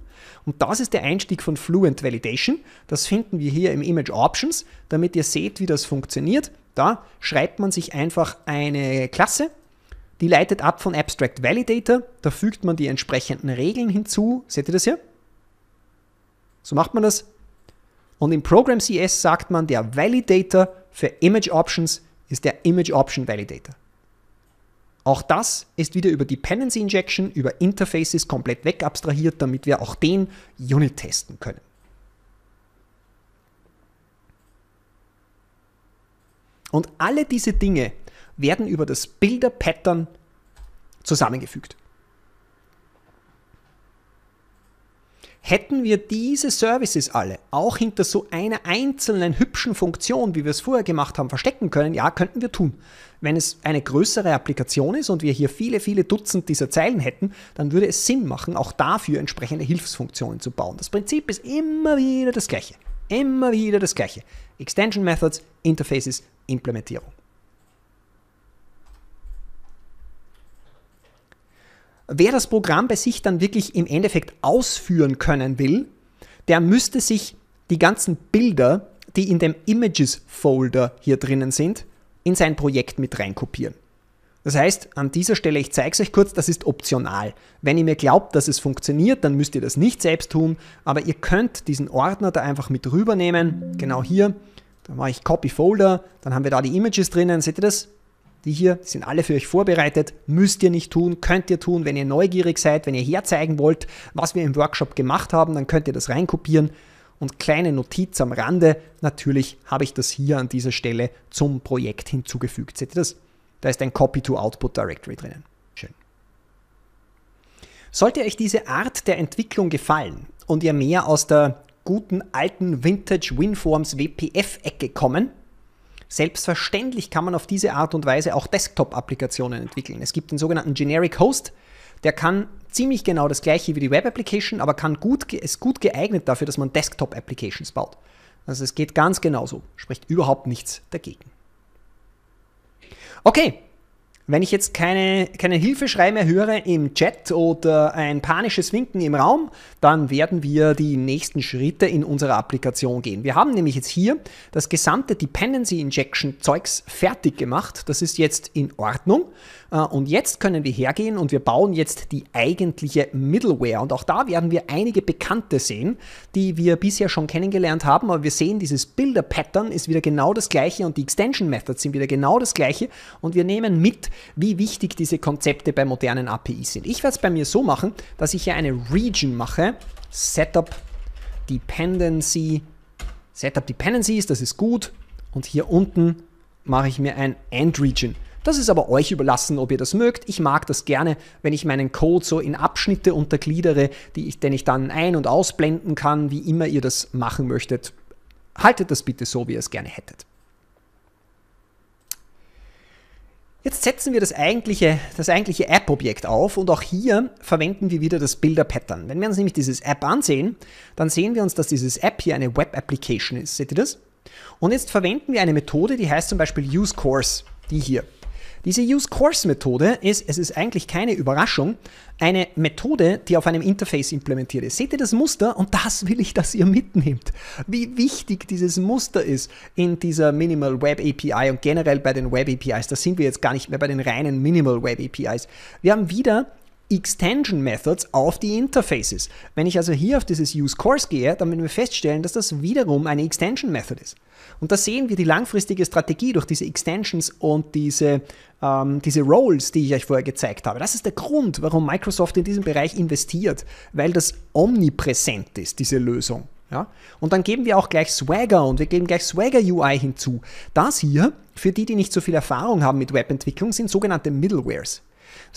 Und das ist der Einstieg von Fluent Validation. Das finden wir hier im Image Options, damit ihr seht, wie das funktioniert. Da schreibt man sich einfach eine Klasse, die leitet ab von Abstract Validator. Da fügt man die entsprechenden Regeln hinzu. Seht ihr das hier? So macht man das. Und im Program CS sagt man, der Validator für Image Options ist der Image Option Validator. Auch das ist wieder über Dependency Injection, über Interfaces komplett wegabstrahiert, damit wir auch den Unit testen können. Und alle diese Dinge werden über das Builder Pattern zusammengefügt. Hätten wir diese Services alle auch hinter so einer einzelnen hübschen Funktion, wie wir es vorher gemacht haben, verstecken können, ja, könnten wir tun. Wenn es eine größere Applikation ist und wir hier viele, viele Dutzend dieser Zeilen hätten, dann würde es Sinn machen, auch dafür entsprechende Hilfsfunktionen zu bauen. Das Prinzip ist immer wieder das gleiche. Immer wieder das gleiche. Extension Methods, Interfaces, Implementierung. Wer das Programm bei sich dann wirklich im Endeffekt ausführen können will, der müsste sich die ganzen Bilder, die in dem Images-Folder hier drinnen sind, in sein Projekt mit reinkopieren. Das heißt, an dieser Stelle, ich zeige es euch kurz, das ist optional. Wenn ihr mir glaubt, dass es funktioniert, dann müsst ihr das nicht selbst tun, aber ihr könnt diesen Ordner da einfach mit rübernehmen, genau hier, da mache ich Copy Folder, dann haben wir da die Images drinnen, seht ihr das? die hier sind alle für euch vorbereitet, müsst ihr nicht tun, könnt ihr tun, wenn ihr neugierig seid, wenn ihr herzeigen wollt, was wir im Workshop gemacht haben, dann könnt ihr das reinkopieren. Und kleine Notiz am Rande, natürlich habe ich das hier an dieser Stelle zum Projekt hinzugefügt. Seht ihr das? Da ist ein Copy-to-Output Directory drinnen. Schön. Sollte euch diese Art der Entwicklung gefallen und ihr mehr aus der guten alten Vintage WinForms WPF-Ecke kommen, Selbstverständlich kann man auf diese Art und Weise auch Desktop-Applikationen entwickeln. Es gibt den sogenannten Generic Host, der kann ziemlich genau das gleiche wie die Web Application, aber kann gut, ist gut geeignet dafür, dass man Desktop Applications baut. Also es geht ganz genauso, spricht überhaupt nichts dagegen. Okay, wenn ich jetzt keine, keine Hilfeschrei mehr höre im Chat oder ein panisches Winken im Raum, dann werden wir die nächsten Schritte in unserer Applikation gehen. Wir haben nämlich jetzt hier das gesamte Dependency Injection Zeugs fertig gemacht. Das ist jetzt in Ordnung. Äh, und jetzt können wir hergehen und wir bauen jetzt die eigentliche Middleware. Und auch da werden wir einige Bekannte sehen, die wir bisher schon kennengelernt haben. Aber wir sehen, dieses Builder-Pattern ist wieder genau das gleiche und die Extension-Methods sind wieder genau das gleiche. Und wir nehmen mit, wie wichtig diese Konzepte bei modernen APIs sind. Ich werde es bei mir so machen, dass ich hier eine Region mache. Setup Dependency. Setup Dependencies, das ist gut. Und hier unten mache ich mir ein End Region. Das ist aber euch überlassen, ob ihr das mögt. Ich mag das gerne, wenn ich meinen Code so in Abschnitte untergliedere, die ich, den ich dann ein- und ausblenden kann, wie immer ihr das machen möchtet. Haltet das bitte so, wie ihr es gerne hättet. Jetzt setzen wir das eigentliche, das eigentliche App-Objekt auf und auch hier verwenden wir wieder das bilder pattern Wenn wir uns nämlich dieses App ansehen, dann sehen wir uns, dass dieses App hier eine Web-Application ist. Seht ihr das? Und jetzt verwenden wir eine Methode, die heißt zum Beispiel useCourse, die hier. Diese Use-Course-Methode ist, es ist eigentlich keine Überraschung, eine Methode, die auf einem Interface implementiert ist. Seht ihr das Muster? Und das will ich, dass ihr mitnehmt. Wie wichtig dieses Muster ist in dieser Minimal Web API und generell bei den Web APIs. Da sind wir jetzt gar nicht mehr bei den reinen Minimal Web APIs. Wir haben wieder Extension Methods auf die Interfaces. Wenn ich also hier auf dieses Use Course gehe, dann werden wir feststellen, dass das wiederum eine Extension Method ist. Und da sehen wir die langfristige Strategie durch diese Extensions und diese, ähm, diese Roles, die ich euch vorher gezeigt habe. Das ist der Grund, warum Microsoft in diesem Bereich investiert, weil das omnipräsent ist, diese Lösung. Ja? Und dann geben wir auch gleich Swagger und wir geben gleich Swagger UI hinzu. Das hier, für die, die nicht so viel Erfahrung haben mit Webentwicklung, sind sogenannte Middlewares.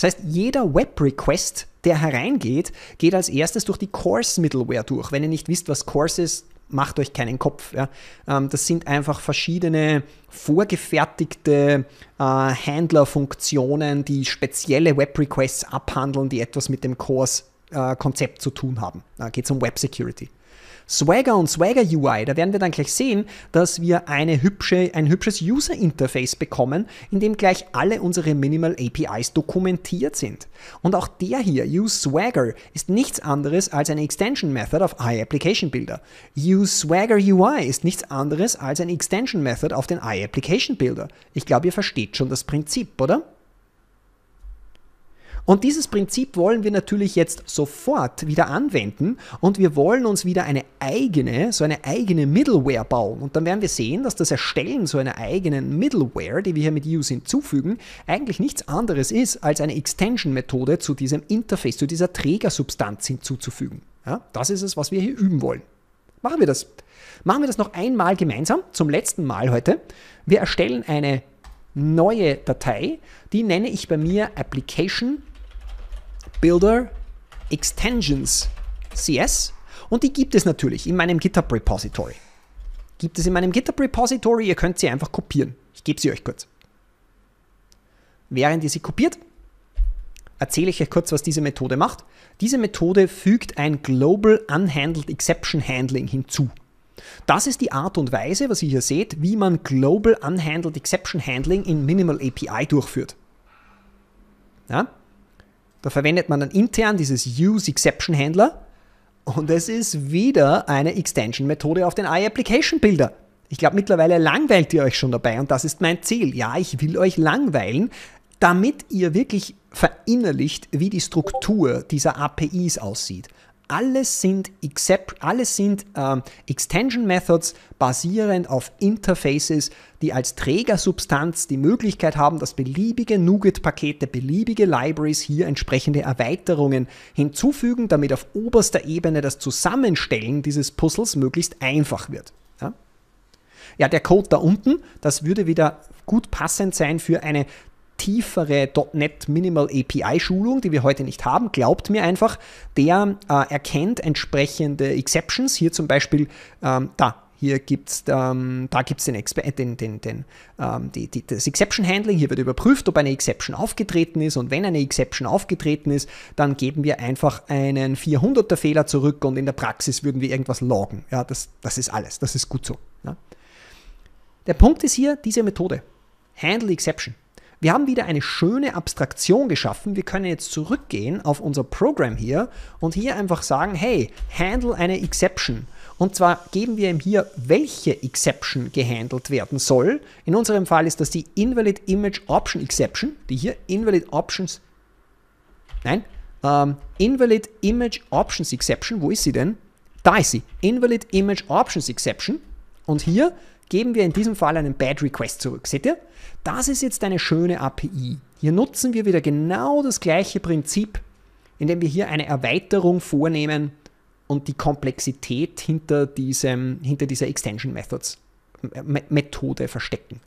Das heißt, jeder Web-Request, der hereingeht, geht als erstes durch die Course-Middleware durch. Wenn ihr nicht wisst, was Course ist, macht euch keinen Kopf. Ja. Ähm, das sind einfach verschiedene vorgefertigte äh, Handlerfunktionen, die spezielle Web-Requests abhandeln, die etwas mit dem Course-Konzept äh, zu tun haben. Da geht es um Web-Security. Swagger und Swagger UI. Da werden wir dann gleich sehen, dass wir eine hübsche, ein hübsches User Interface bekommen, in dem gleich alle unsere Minimal APIs dokumentiert sind. Und auch der hier, Use Swagger, ist nichts anderes als eine Extension Method auf iApplication Builder. Use Swagger UI ist nichts anderes als eine Extension Method auf den iApplication Builder. Ich glaube, ihr versteht schon das Prinzip, oder? Und dieses Prinzip wollen wir natürlich jetzt sofort wieder anwenden und wir wollen uns wieder eine eigene, so eine eigene Middleware bauen. Und dann werden wir sehen, dass das Erstellen so einer eigenen Middleware, die wir hier mit Use hinzufügen, eigentlich nichts anderes ist, als eine Extension-Methode zu diesem Interface, zu dieser Trägersubstanz hinzuzufügen. Ja, das ist es, was wir hier üben wollen. Machen wir das. Machen wir das noch einmal gemeinsam, zum letzten Mal heute. Wir erstellen eine neue Datei, die nenne ich bei mir Application Builder Extensions CS und die gibt es natürlich in meinem GitHub Repository. Gibt es in meinem GitHub Repository, ihr könnt sie einfach kopieren. Ich gebe sie euch kurz. Während ihr sie kopiert, erzähle ich euch kurz, was diese Methode macht. Diese Methode fügt ein Global Unhandled Exception Handling hinzu. Das ist die Art und Weise, was ihr hier seht, wie man Global Unhandled Exception Handling in Minimal API durchführt. Ja? Da verwendet man dann intern dieses Use Exception Handler und es ist wieder eine Extension-Methode auf den iApplication-Builder. Ich glaube, mittlerweile langweilt ihr euch schon dabei und das ist mein Ziel. Ja, ich will euch langweilen, damit ihr wirklich verinnerlicht, wie die Struktur dieser APIs aussieht. Alles sind, except, alles sind ähm, Extension Methods basierend auf Interfaces, die als Trägersubstanz die Möglichkeit haben, dass beliebige NuGet-Pakete, beliebige Libraries hier entsprechende Erweiterungen hinzufügen, damit auf oberster Ebene das Zusammenstellen dieses Puzzles möglichst einfach wird. Ja, ja der Code da unten, das würde wieder gut passend sein für eine tiefere .NET Minimal API Schulung, die wir heute nicht haben, glaubt mir einfach, der äh, erkennt entsprechende Exceptions. Hier zum Beispiel, ähm, da, hier gibt's, ähm, da gibt es den, äh, den, den, den ähm, die, die, das Exception Handling. Hier wird überprüft, ob eine Exception aufgetreten ist. Und wenn eine Exception aufgetreten ist, dann geben wir einfach einen 400er Fehler zurück und in der Praxis würden wir irgendwas loggen. Ja, das, das ist alles. Das ist gut so. Ja. Der Punkt ist hier diese Methode. Handle Exception. Wir haben wieder eine schöne Abstraktion geschaffen. Wir können jetzt zurückgehen auf unser Programm hier und hier einfach sagen, hey, handle eine Exception. Und zwar geben wir ihm hier, welche Exception gehandelt werden soll. In unserem Fall ist das die Invalid Image Option Exception, die hier Invalid Options, nein, ähm, Invalid Image Options Exception, wo ist sie denn? Da ist sie, Invalid Image Options Exception. Und hier geben wir in diesem Fall einen Bad Request zurück. Seht ihr? Das ist jetzt eine schöne API. Hier nutzen wir wieder genau das gleiche Prinzip, indem wir hier eine Erweiterung vornehmen und die Komplexität hinter, diesem, hinter dieser Extension Methods äh, Methode verstecken.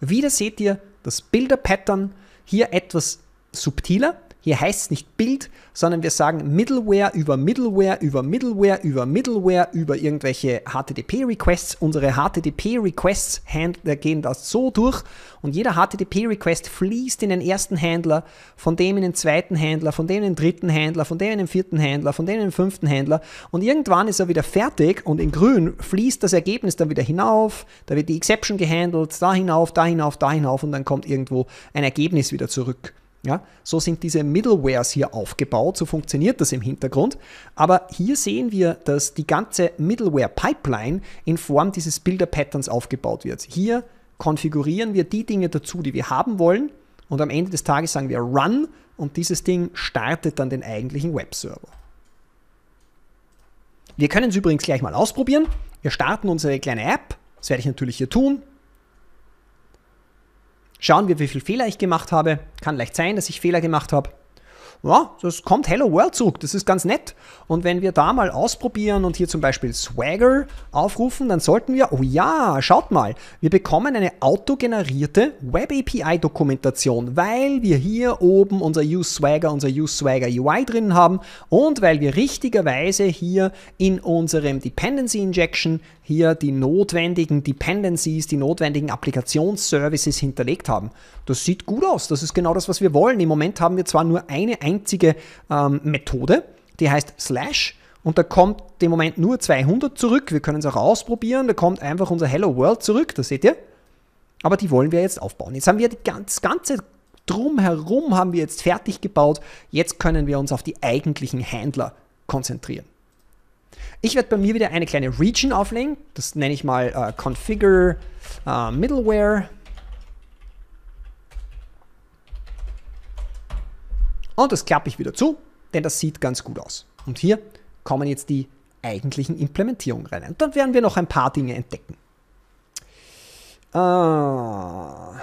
Wieder seht ihr das Builder Pattern hier etwas subtiler. Hier heißt es nicht Bild, sondern wir sagen Middleware über Middleware über Middleware über Middleware über irgendwelche HTTP-Requests. Unsere HTTP-Requests äh, gehen das so durch und jeder HTTP-Request fließt in den ersten Händler, von dem in den zweiten Händler, von dem in den dritten Händler, von dem in den vierten Händler, von dem in den fünften Händler und irgendwann ist er wieder fertig und in grün fließt das Ergebnis dann wieder hinauf, da wird die Exception gehandelt, da hinauf, da hinauf, da hinauf und dann kommt irgendwo ein Ergebnis wieder zurück. Ja, so sind diese Middlewares hier aufgebaut, so funktioniert das im Hintergrund. Aber hier sehen wir, dass die ganze Middleware-Pipeline in Form dieses Builder-Patterns aufgebaut wird. Hier konfigurieren wir die Dinge dazu, die wir haben wollen und am Ende des Tages sagen wir Run und dieses Ding startet dann den eigentlichen Webserver. Wir können es übrigens gleich mal ausprobieren. Wir starten unsere kleine App, das werde ich natürlich hier tun, Schauen wir, wie viele Fehler ich gemacht habe. Kann leicht sein, dass ich Fehler gemacht habe ja, das kommt Hello World zurück, das ist ganz nett. Und wenn wir da mal ausprobieren und hier zum Beispiel Swagger aufrufen, dann sollten wir, oh ja, schaut mal, wir bekommen eine autogenerierte Web API Dokumentation, weil wir hier oben unser Use Swagger, unser Use Swagger UI drin haben und weil wir richtigerweise hier in unserem Dependency Injection hier die notwendigen Dependencies, die notwendigen Applikationsservices hinterlegt haben das sieht gut aus. Das ist genau das, was wir wollen. Im Moment haben wir zwar nur eine einzige ähm, Methode, die heißt Slash. Und da kommt im Moment nur 200 zurück. Wir können es auch ausprobieren. Da kommt einfach unser Hello World zurück. Das seht ihr. Aber die wollen wir jetzt aufbauen. Jetzt haben wir die ganze Drumherum haben wir jetzt fertig gebaut. Jetzt können wir uns auf die eigentlichen Händler konzentrieren. Ich werde bei mir wieder eine kleine Region auflegen. Das nenne ich mal äh, Configure äh, Middleware. Und das klappe ich wieder zu, denn das sieht ganz gut aus. Und hier kommen jetzt die eigentlichen Implementierungen rein. Und dann werden wir noch ein paar Dinge entdecken. Ah.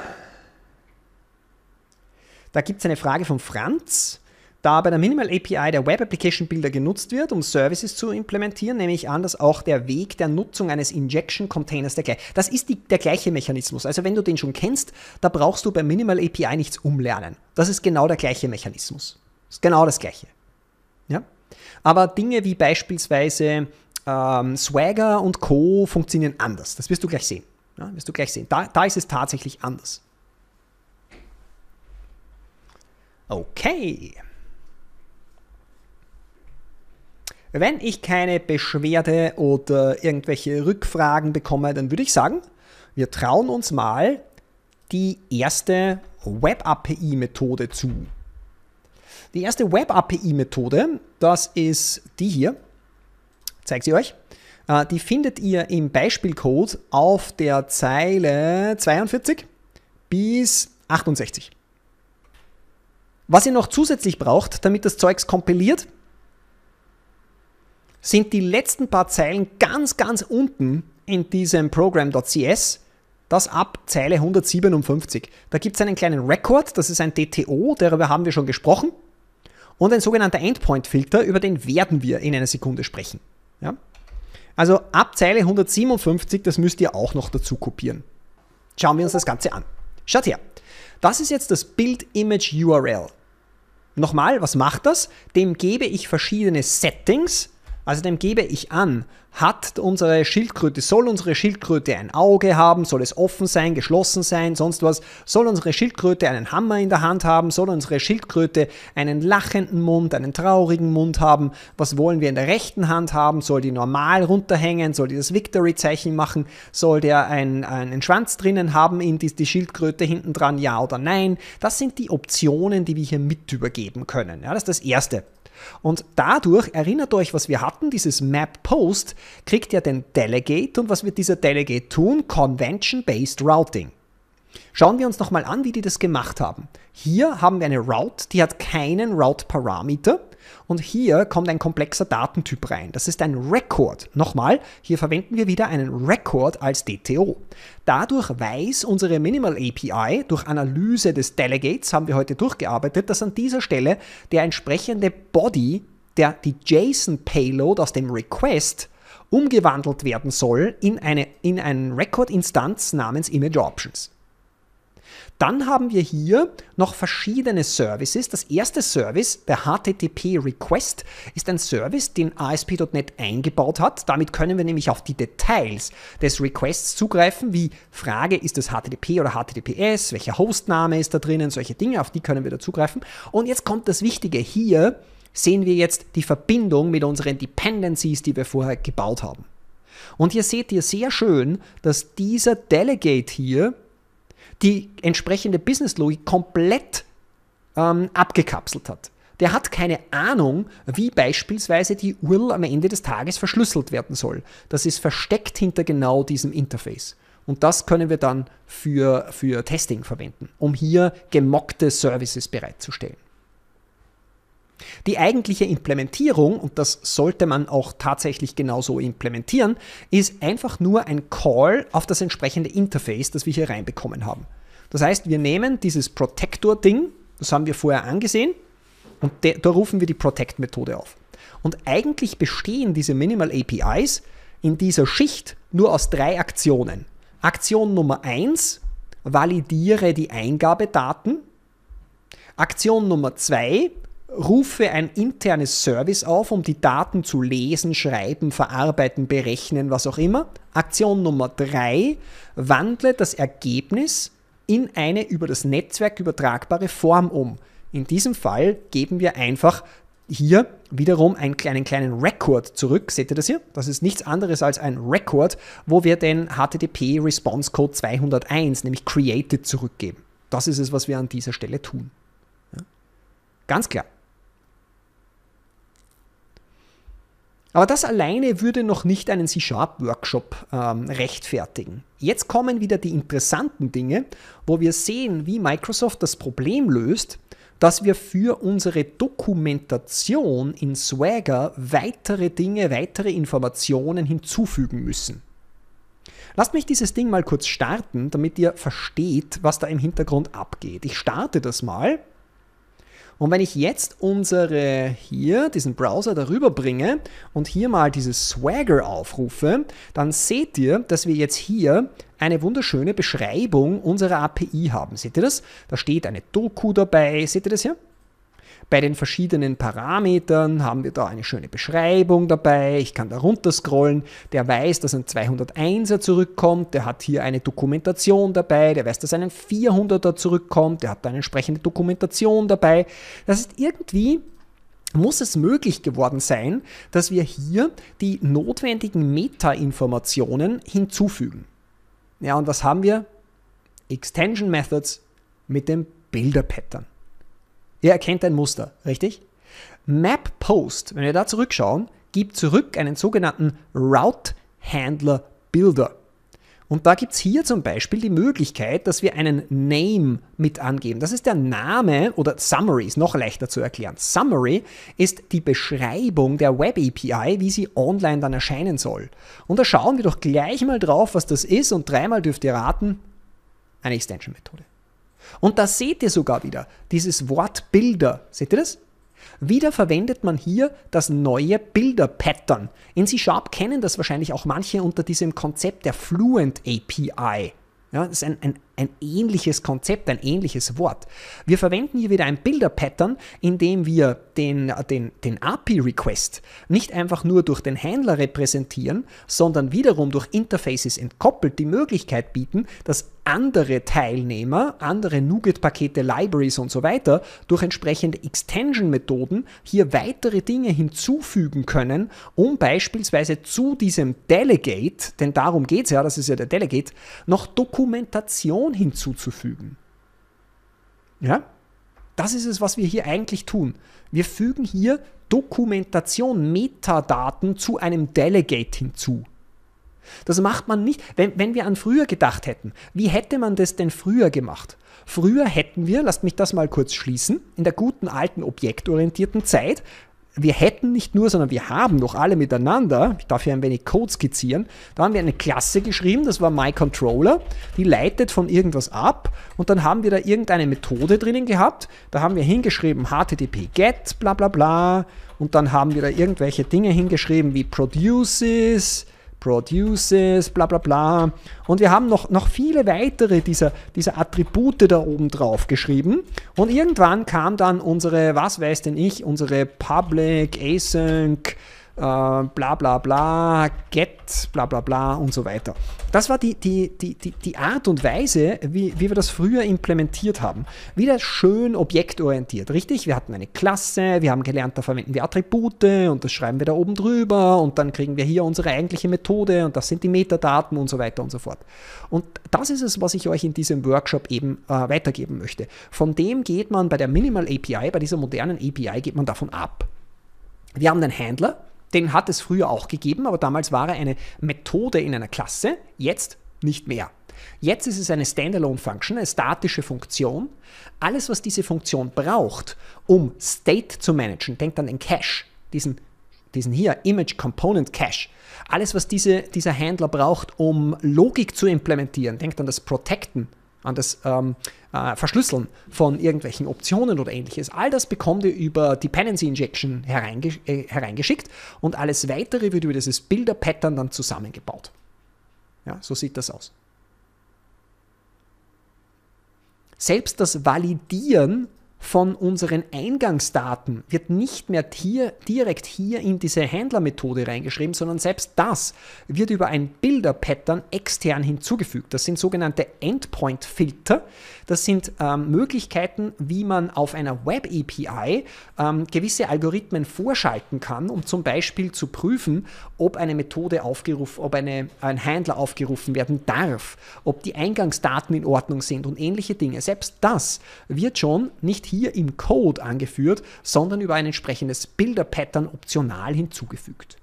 Da gibt es eine Frage von Franz. Da bei der Minimal API der Web Application Builder genutzt wird, um Services zu implementieren, nehme ich an, dass auch der Weg der Nutzung eines Injection Containers der gleiche. Das ist die, der gleiche Mechanismus. Also wenn du den schon kennst, da brauchst du bei Minimal API nichts umlernen. Das ist genau der gleiche Mechanismus. Das ist genau das gleiche. Ja? Aber Dinge wie beispielsweise ähm, Swagger und Co. funktionieren anders. Das wirst du gleich sehen. Ja, wirst du gleich sehen. Da, da ist es tatsächlich anders. Okay. Wenn ich keine Beschwerde oder irgendwelche Rückfragen bekomme, dann würde ich sagen, wir trauen uns mal die erste Web-API-Methode zu. Die erste Web-API-Methode, das ist die hier. Zeige sie euch. Äh, die findet ihr im Beispielcode auf der Zeile 42 bis 68. Was ihr noch zusätzlich braucht, damit das Zeugs kompiliert, sind die letzten paar Zeilen ganz, ganz unten in diesem Program.cs, das ab Zeile 157. Da gibt es einen kleinen Record, das ist ein DTO, darüber haben wir schon gesprochen, und ein sogenannter Endpoint-Filter, über den werden wir in einer Sekunde sprechen. Ja? Also ab Zeile 157, das müsst ihr auch noch dazu kopieren. Schauen wir uns das Ganze an. Schaut her, das ist jetzt das Build-Image-URL. Nochmal, was macht das? Dem gebe ich verschiedene Settings, also dem gebe ich an, hat unsere Schildkröte, soll unsere Schildkröte ein Auge haben, soll es offen sein, geschlossen sein, sonst was, soll unsere Schildkröte einen Hammer in der Hand haben, soll unsere Schildkröte einen lachenden Mund, einen traurigen Mund haben, was wollen wir in der rechten Hand haben, soll die normal runterhängen, soll die das Victory-Zeichen machen, soll der einen, einen Schwanz drinnen haben, in die, die Schildkröte hinten dran, ja oder nein, das sind die Optionen, die wir hier mit übergeben können. Ja, das ist das Erste. Und dadurch, erinnert euch, was wir hatten, dieses Map Post kriegt ja den Delegate und was wird dieser Delegate tun? Convention-Based Routing. Schauen wir uns nochmal an, wie die das gemacht haben. Hier haben wir eine Route, die hat keinen Route-Parameter. Und hier kommt ein komplexer Datentyp rein. Das ist ein Record. Nochmal, hier verwenden wir wieder einen Record als DTO. Dadurch weiß unsere Minimal API durch Analyse des Delegates, haben wir heute durchgearbeitet, dass an dieser Stelle der entsprechende Body, der, die JSON-Payload aus dem Request, umgewandelt werden soll in eine, in einen Record-Instanz namens Image Options. Dann haben wir hier noch verschiedene Services. Das erste Service, der HTTP Request, ist ein Service, den ASP.NET eingebaut hat. Damit können wir nämlich auf die Details des Requests zugreifen, wie Frage, ist das HTTP oder HTTPS, welcher Hostname ist da drinnen, solche Dinge, auf die können wir da zugreifen. Und jetzt kommt das Wichtige hier, sehen wir jetzt die Verbindung mit unseren Dependencies, die wir vorher gebaut haben. Und hier seht ihr sehr schön, dass dieser Delegate hier die entsprechende Businesslogik komplett ähm, abgekapselt hat. Der hat keine Ahnung, wie beispielsweise die URL am Ende des Tages verschlüsselt werden soll. Das ist versteckt hinter genau diesem Interface. Und das können wir dann für, für Testing verwenden, um hier gemockte Services bereitzustellen. Die eigentliche Implementierung, und das sollte man auch tatsächlich genauso implementieren, ist einfach nur ein Call auf das entsprechende Interface, das wir hier reinbekommen haben. Das heißt, wir nehmen dieses Protector-Ding, das haben wir vorher angesehen, und da rufen wir die Protect-Methode auf. Und eigentlich bestehen diese Minimal APIs in dieser Schicht nur aus drei Aktionen. Aktion Nummer eins: validiere die Eingabedaten. Aktion Nummer zwei: rufe ein internes Service auf, um die Daten zu lesen, schreiben, verarbeiten, berechnen, was auch immer. Aktion Nummer drei: wandle das Ergebnis in eine über das Netzwerk übertragbare Form um. In diesem Fall geben wir einfach hier wiederum einen kleinen, kleinen Record zurück. Seht ihr das hier? Das ist nichts anderes als ein Record, wo wir den HTTP Response Code 201, nämlich created, zurückgeben. Das ist es, was wir an dieser Stelle tun. Ja? Ganz klar. Aber das alleine würde noch nicht einen C-Sharp-Workshop ähm, rechtfertigen. Jetzt kommen wieder die interessanten Dinge, wo wir sehen, wie Microsoft das Problem löst, dass wir für unsere Dokumentation in Swagger weitere Dinge, weitere Informationen hinzufügen müssen. Lasst mich dieses Ding mal kurz starten, damit ihr versteht, was da im Hintergrund abgeht. Ich starte das mal und wenn ich jetzt unsere hier, diesen Browser darüber bringe und hier mal dieses Swagger aufrufe, dann seht ihr, dass wir jetzt hier eine wunderschöne Beschreibung unserer API haben. Seht ihr das? Da steht eine Doku dabei. Seht ihr das hier? Bei den verschiedenen Parametern haben wir da eine schöne Beschreibung dabei. Ich kann da runterscrollen. Der weiß, dass ein 201er zurückkommt. Der hat hier eine Dokumentation dabei. Der weiß, dass ein 400er zurückkommt. Der hat da eine entsprechende Dokumentation dabei. Das ist irgendwie muss es möglich geworden sein, dass wir hier die notwendigen Metainformationen hinzufügen. Ja, und was haben wir? Extension Methods mit dem Bilder Pattern. Ihr erkennt ein Muster, richtig? Map Post, wenn wir da zurückschauen, gibt zurück einen sogenannten Route Handler Builder. Und da gibt es hier zum Beispiel die Möglichkeit, dass wir einen Name mit angeben. Das ist der Name oder Summary ist noch leichter zu erklären. Summary ist die Beschreibung der Web API, wie sie online dann erscheinen soll. Und da schauen wir doch gleich mal drauf, was das ist und dreimal dürft ihr raten, eine Extension-Methode. Und da seht ihr sogar wieder dieses Wort Bilder. Seht ihr das? Wieder verwendet man hier das neue Bilder-Pattern. In C-Sharp kennen das wahrscheinlich auch manche unter diesem Konzept der Fluent API. Ja, das ist ein, ein, ein ähnliches Konzept, ein ähnliches Wort. Wir verwenden hier wieder ein Bilder-Pattern, indem wir den, den, den API-Request nicht einfach nur durch den Handler repräsentieren, sondern wiederum durch Interfaces entkoppelt die Möglichkeit bieten, dass andere Teilnehmer, andere Nougat-Pakete, Libraries und so weiter durch entsprechende Extension-Methoden hier weitere Dinge hinzufügen können, um beispielsweise zu diesem Delegate, denn darum geht es ja, das ist ja der Delegate, noch Dokumentation hinzuzufügen. Ja? Das ist es, was wir hier eigentlich tun. Wir fügen hier Dokumentation, Metadaten zu einem Delegate hinzu. Das macht man nicht. Wenn, wenn wir an früher gedacht hätten, wie hätte man das denn früher gemacht? Früher hätten wir, lasst mich das mal kurz schließen, in der guten alten objektorientierten Zeit, wir hätten nicht nur, sondern wir haben noch alle miteinander, ich darf hier ein wenig Code skizzieren, da haben wir eine Klasse geschrieben, das war MyController, die leitet von irgendwas ab und dann haben wir da irgendeine Methode drinnen gehabt, da haben wir hingeschrieben http get bla bla bla und dann haben wir da irgendwelche Dinge hingeschrieben wie produces, produces, bla bla bla. Und wir haben noch, noch viele weitere dieser, dieser Attribute da oben drauf geschrieben. Und irgendwann kam dann unsere, was weiß denn ich, unsere Public, Async, äh, bla bla bla, get, bla bla bla und so weiter. Das war die, die, die, die, Art und Weise, wie, wie wir das früher implementiert haben. Wieder schön objektorientiert, richtig? Wir hatten eine Klasse, wir haben gelernt, da verwenden wir Attribute und das schreiben wir da oben drüber und dann kriegen wir hier unsere eigentliche Methode und das sind die Metadaten und so weiter und so fort. Und das ist es, was ich euch in diesem Workshop eben äh, weitergeben möchte. Von dem geht man bei der Minimal API, bei dieser modernen API, geht man davon ab. Wir haben den Handler, den hat es früher auch gegeben, aber damals war er eine Methode in einer Klasse, jetzt nicht mehr. Jetzt ist es eine Standalone-Function, eine statische Funktion. Alles, was diese Funktion braucht, um State zu managen, denkt an den Cache, diesen, diesen hier, Image Component Cache. Alles, was diese, dieser Handler braucht, um Logik zu implementieren, denkt an das Protecten an das ähm, äh, Verschlüsseln von irgendwelchen Optionen oder ähnliches. All das bekommt ihr über Dependency Injection hereingesch äh, hereingeschickt und alles weitere wird über dieses Builder Pattern dann zusammengebaut. Ja, so sieht das aus. Selbst das Validieren von unseren Eingangsdaten wird nicht mehr hier, direkt hier in diese Händlermethode reingeschrieben, sondern selbst das wird über ein Bilder-Pattern extern hinzugefügt. Das sind sogenannte Endpoint-Filter. Das sind ähm, Möglichkeiten, wie man auf einer Web-API ähm, gewisse Algorithmen vorschalten kann, um zum Beispiel zu prüfen, ob eine Methode aufgerufen, ob eine, ein Händler aufgerufen werden darf, ob die Eingangsdaten in Ordnung sind und ähnliche Dinge. Selbst das wird schon nicht hier im Code angeführt, sondern über ein entsprechendes Bilder-Pattern optional hinzugefügt.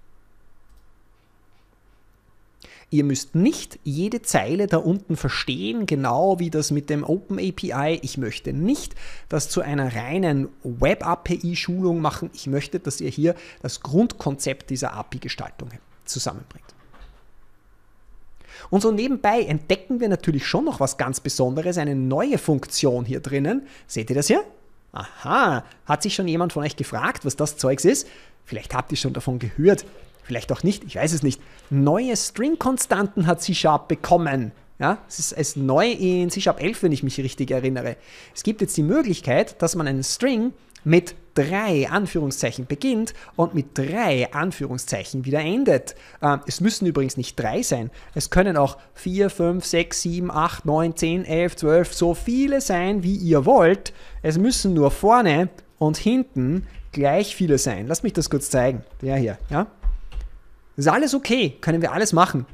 Ihr müsst nicht jede Zeile da unten verstehen, genau wie das mit dem OpenAPI. Ich möchte nicht das zu einer reinen Web API-Schulung machen. Ich möchte, dass ihr hier das Grundkonzept dieser API-Gestaltung zusammenbringt. Und so nebenbei entdecken wir natürlich schon noch was ganz Besonderes, eine neue Funktion hier drinnen. Seht ihr das hier? Aha, hat sich schon jemand von euch gefragt, was das Zeugs ist? Vielleicht habt ihr schon davon gehört, vielleicht auch nicht, ich weiß es nicht. Neue String-Konstanten hat C-Sharp bekommen. Ja, es ist, es neu in C-Sharp 11, wenn ich mich richtig erinnere. Es gibt jetzt die Möglichkeit, dass man einen String mit drei Anführungszeichen beginnt und mit drei Anführungszeichen wieder endet. Ähm, es müssen übrigens nicht drei sein. Es können auch vier, fünf, sechs, sieben, acht, neun, zehn, elf, zwölf, so viele sein, wie ihr wollt. Es müssen nur vorne und hinten gleich viele sein. Lasst mich das kurz zeigen. Der hier, ja? Ist alles okay, können wir alles machen.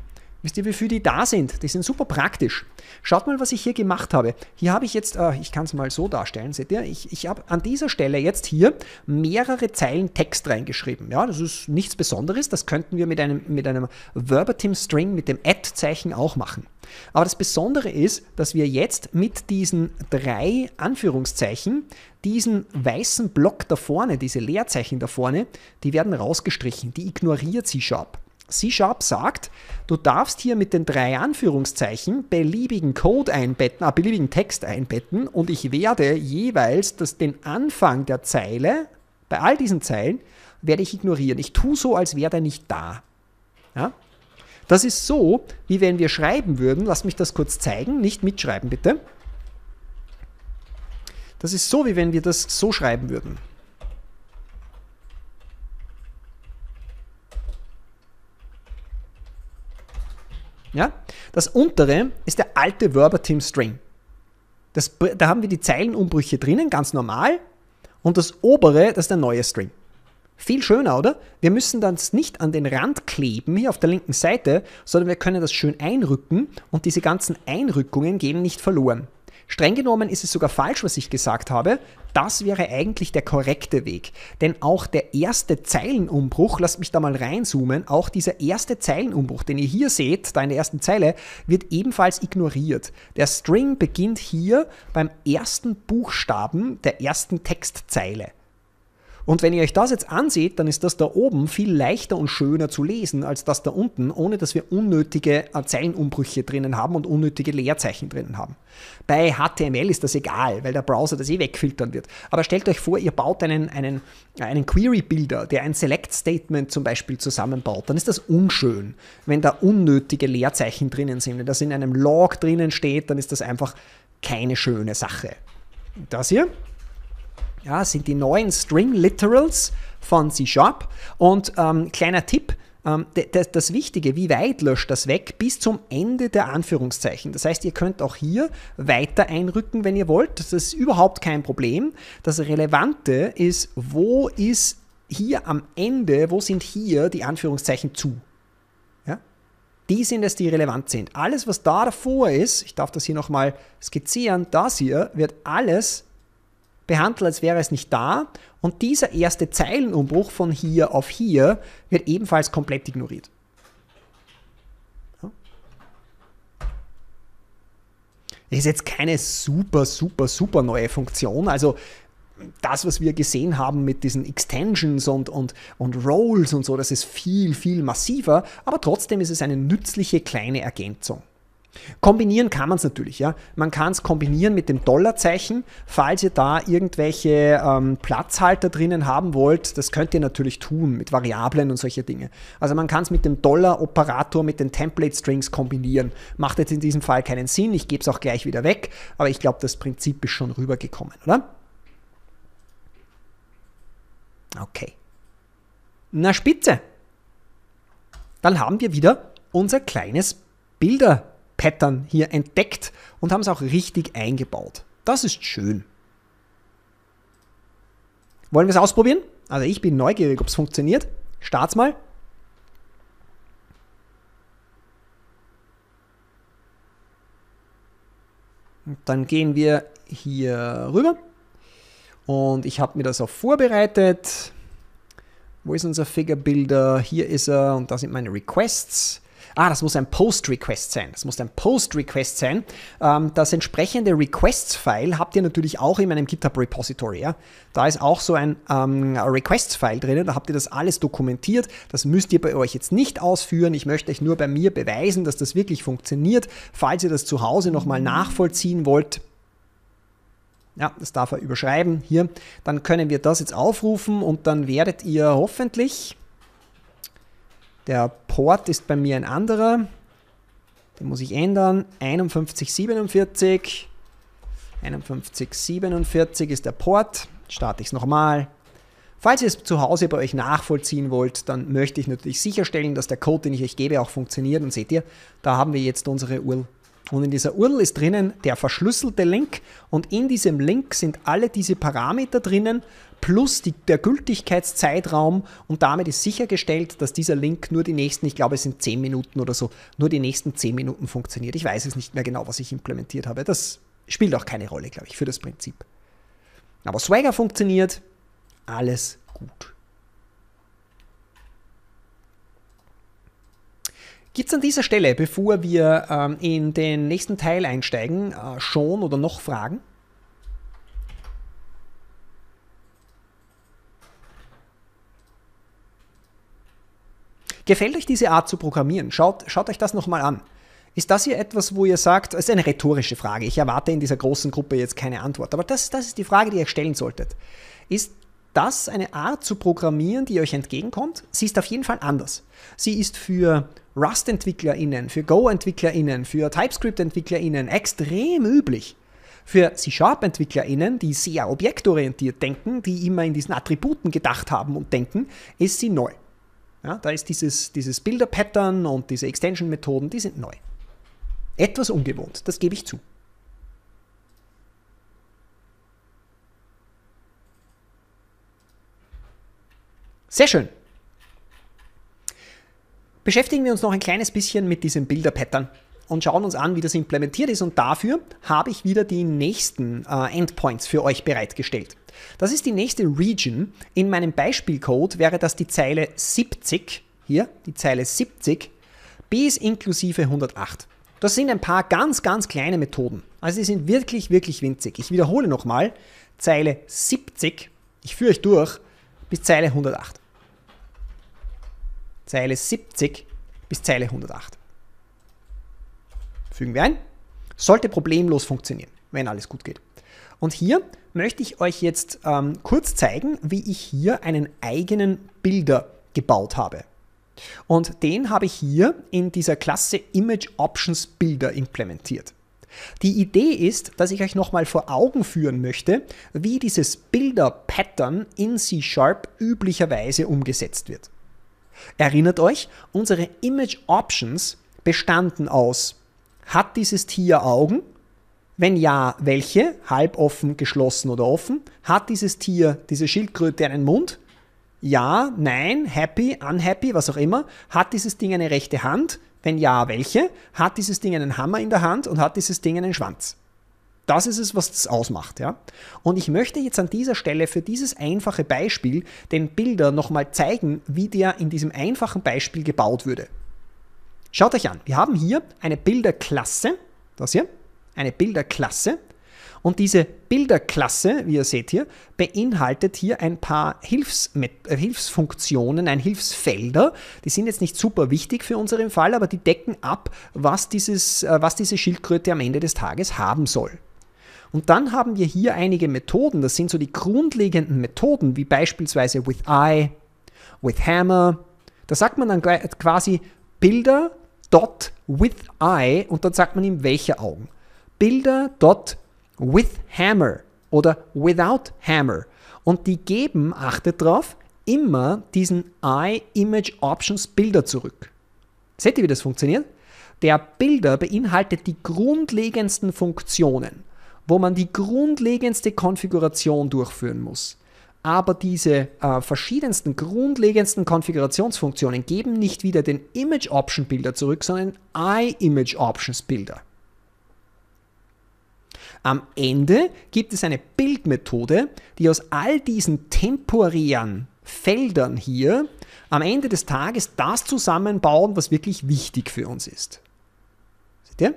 Wisst ihr, wofür die da sind? Die sind super praktisch. Schaut mal, was ich hier gemacht habe. Hier habe ich jetzt, äh, ich kann es mal so darstellen, seht ihr? Ich, ich habe an dieser Stelle jetzt hier mehrere Zeilen Text reingeschrieben. Ja, das ist nichts Besonderes. Das könnten wir mit einem, mit einem Verbatim String, mit dem Add-Zeichen auch machen. Aber das Besondere ist, dass wir jetzt mit diesen drei Anführungszeichen diesen weißen Block da vorne, diese Leerzeichen da vorne, die werden rausgestrichen. Die ignoriert C-Sharp. C-Sharp sagt, du darfst hier mit den drei Anführungszeichen beliebigen Code einbetten, äh, beliebigen Text einbetten und ich werde jeweils das, den Anfang der Zeile, bei all diesen Zeilen, werde ich ignorieren. Ich tue so, als wäre der nicht da. Ja? Das ist so, wie wenn wir schreiben würden, lass mich das kurz zeigen, nicht mitschreiben bitte. Das ist so, wie wenn wir das so schreiben würden. Ja? Das untere ist der alte Verbatim String. Das, da haben wir die Zeilenumbrüche drinnen, ganz normal. Und das obere, das ist der neue String. Viel schöner, oder? Wir müssen das nicht an den Rand kleben, hier auf der linken Seite, sondern wir können das schön einrücken und diese ganzen Einrückungen gehen nicht verloren. Streng genommen ist es sogar falsch, was ich gesagt habe. Das wäre eigentlich der korrekte Weg. Denn auch der erste Zeilenumbruch, lasst mich da mal reinzoomen, auch dieser erste Zeilenumbruch, den ihr hier seht, da in der ersten Zeile, wird ebenfalls ignoriert. Der String beginnt hier beim ersten Buchstaben der ersten Textzeile. Und wenn ihr euch das jetzt anseht, dann ist das da oben viel leichter und schöner zu lesen als das da unten, ohne dass wir unnötige äh, Zeilenumbrüche drinnen haben und unnötige Leerzeichen drinnen haben. Bei HTML ist das egal, weil der Browser das eh wegfiltern wird. Aber stellt euch vor, ihr baut einen, einen, einen Query-Builder, der ein Select-Statement zum Beispiel zusammenbaut. Dann ist das unschön, wenn da unnötige Leerzeichen drinnen sind. Wenn das in einem Log drinnen steht, dann ist das einfach keine schöne Sache. Das hier ja, sind die neuen String Literals von C-Sharp. Und ähm, kleiner Tipp, ähm, das, das, Wichtige, wie weit löscht das weg? Bis zum Ende der Anführungszeichen. Das heißt, ihr könnt auch hier weiter einrücken, wenn ihr wollt. Das ist überhaupt kein Problem. Das Relevante ist, wo ist hier am Ende, wo sind hier die Anführungszeichen zu? Ja? Die sind es, die relevant sind. Alles, was da davor ist, ich darf das hier nochmal skizzieren, das hier wird alles behandelt, als wäre es nicht da. Und dieser erste Zeilenumbruch von hier auf hier wird ebenfalls komplett ignoriert. Das ist jetzt keine super, super, super neue Funktion. Also das, was wir gesehen haben mit diesen Extensions und, und, und Roles und so, das ist viel, viel massiver, aber trotzdem ist es eine nützliche kleine Ergänzung. Kombinieren kann man es natürlich, ja. Man kann es kombinieren mit dem Dollarzeichen. Falls ihr da irgendwelche ähm, Platzhalter drinnen haben wollt, das könnt ihr natürlich tun mit Variablen und solche Dinge. Also man kann es mit dem Dollar-Operator, mit den Template-Strings kombinieren. Macht jetzt in diesem Fall keinen Sinn, ich gebe es auch gleich wieder weg, aber ich glaube, das Prinzip ist schon rübergekommen, oder? Okay. Na spitze. Dann haben wir wieder unser kleines Bilder. Pattern hier entdeckt und haben es auch richtig eingebaut. Das ist schön. Wollen wir es ausprobieren? Also ich bin neugierig, ob es funktioniert. Start's mal. Und dann gehen wir hier rüber. Und ich habe mir das auch vorbereitet. Wo ist unser Figure Builder? Hier ist er und da sind meine Requests ah, das muss ein Post-Request sein. Das muss ein Post-Request sein. Ähm, das entsprechende Requests-File habt ihr natürlich auch in meinem GitHub-Repository. Ja? Da ist auch so ein ähm, Requests-File drin, da habt ihr das alles dokumentiert. Das müsst ihr bei euch jetzt nicht ausführen. Ich möchte euch nur bei mir beweisen, dass das wirklich funktioniert. Falls ihr das zu Hause nochmal nachvollziehen wollt, ja, das darf er überschreiben hier. Dann können wir das jetzt aufrufen und dann werdet ihr hoffentlich der Port ist bei mir ein anderer. Den muss ich ändern. 5147. 5147 ist der Port. Starte ich es nochmal. Falls ihr es zu Hause bei euch nachvollziehen wollt, dann möchte ich natürlich sicherstellen, dass der Code, den ich euch gebe, auch funktioniert. Und seht ihr, da haben wir jetzt unsere URL. Und in dieser URL ist drinnen der verschlüsselte Link und in diesem Link sind alle diese Parameter drinnen, plus die, der Gültigkeitszeitraum und damit ist sichergestellt, dass dieser Link nur die nächsten, ich glaube es sind 10 Minuten oder so, nur die nächsten 10 Minuten funktioniert. Ich weiß es nicht mehr genau, was ich implementiert habe. Das spielt auch keine Rolle, glaube ich, für das Prinzip. Aber Swagger funktioniert, alles gut. Gibt es an dieser Stelle, bevor wir ähm, in den nächsten Teil einsteigen, äh, schon oder noch Fragen? Gefällt euch diese Art zu programmieren? Schaut, schaut euch das nochmal an. Ist das hier etwas, wo ihr sagt, das ist eine rhetorische Frage, ich erwarte in dieser großen Gruppe jetzt keine Antwort, aber das, das ist die Frage, die ihr stellen solltet. Ist das eine Art zu programmieren, die euch entgegenkommt? Sie ist auf jeden Fall anders. Sie ist für Rust-EntwicklerInnen, für Go-EntwicklerInnen, für TypeScript-EntwicklerInnen extrem üblich. Für C-Sharp-EntwicklerInnen, die sehr objektorientiert denken, die immer in diesen Attributen gedacht haben und denken, ist sie neu. Ja, da ist dieses, dieses Builder-Pattern und diese Extension-Methoden, die sind neu. Etwas ungewohnt, das gebe ich zu. Sehr schön. Beschäftigen wir uns noch ein kleines bisschen mit diesem bilder pattern und schauen uns an, wie das implementiert ist. Und dafür habe ich wieder die nächsten äh, Endpoints für euch bereitgestellt. Das ist die nächste Region. In meinem Beispielcode wäre das die Zeile 70, hier die Zeile 70, bis inklusive 108. Das sind ein paar ganz, ganz kleine Methoden. Also sie sind wirklich, wirklich winzig. Ich wiederhole nochmal, Zeile 70, ich führe euch durch, bis Zeile 108. Zeile 70 bis Zeile 108 fügen wir ein. Sollte problemlos funktionieren, wenn alles gut geht. Und hier möchte ich euch jetzt ähm, kurz zeigen, wie ich hier einen eigenen Bilder gebaut habe. Und den habe ich hier in dieser Klasse Image Options Builder implementiert. Die Idee ist, dass ich euch nochmal vor Augen führen möchte, wie dieses Bilder-Pattern in C-Sharp üblicherweise umgesetzt wird. Erinnert euch, unsere Image Options bestanden aus hat dieses Tier Augen? Wenn ja, welche? Halb offen, geschlossen oder offen? Hat dieses Tier, diese Schildkröte einen Mund? Ja, nein, happy, unhappy, was auch immer. Hat dieses Ding eine rechte Hand? Wenn ja, welche? Hat dieses Ding einen Hammer in der Hand und hat dieses Ding einen Schwanz? Das ist es, was es ausmacht. Ja? Und ich möchte jetzt an dieser Stelle für dieses einfache Beispiel den Bilder nochmal zeigen, wie der in diesem einfachen Beispiel gebaut würde. Schaut euch an, wir haben hier eine Bilderklasse, das hier, eine Bilderklasse. Und diese Bilderklasse, wie ihr seht hier, beinhaltet hier ein paar Hilfs äh, Hilfsfunktionen, ein Hilfsfelder. Die sind jetzt nicht super wichtig für unseren Fall, aber die decken ab, was, dieses, äh, was diese Schildkröte am Ende des Tages haben soll. Und dann haben wir hier einige Methoden, das sind so die grundlegenden Methoden, wie beispielsweise with eye, with hammer. Da sagt man dann äh, quasi Bilder dot with eye und dann sagt man ihm welche Augen. Bilder dot with hammer oder without hammer. Und die geben, achtet drauf, immer diesen Eye Image Options Bilder zurück. Seht ihr, wie das funktioniert? Der Bilder beinhaltet die grundlegendsten Funktionen, wo man die grundlegendste Konfiguration durchführen muss aber diese äh, verschiedensten, grundlegendsten Konfigurationsfunktionen geben nicht wieder den image option Builder zurück, sondern I-Image-Options-Bilder. Am Ende gibt es eine Bildmethode, die aus all diesen temporären Feldern hier am Ende des Tages das zusammenbauen, was wirklich wichtig für uns ist. Seht ihr?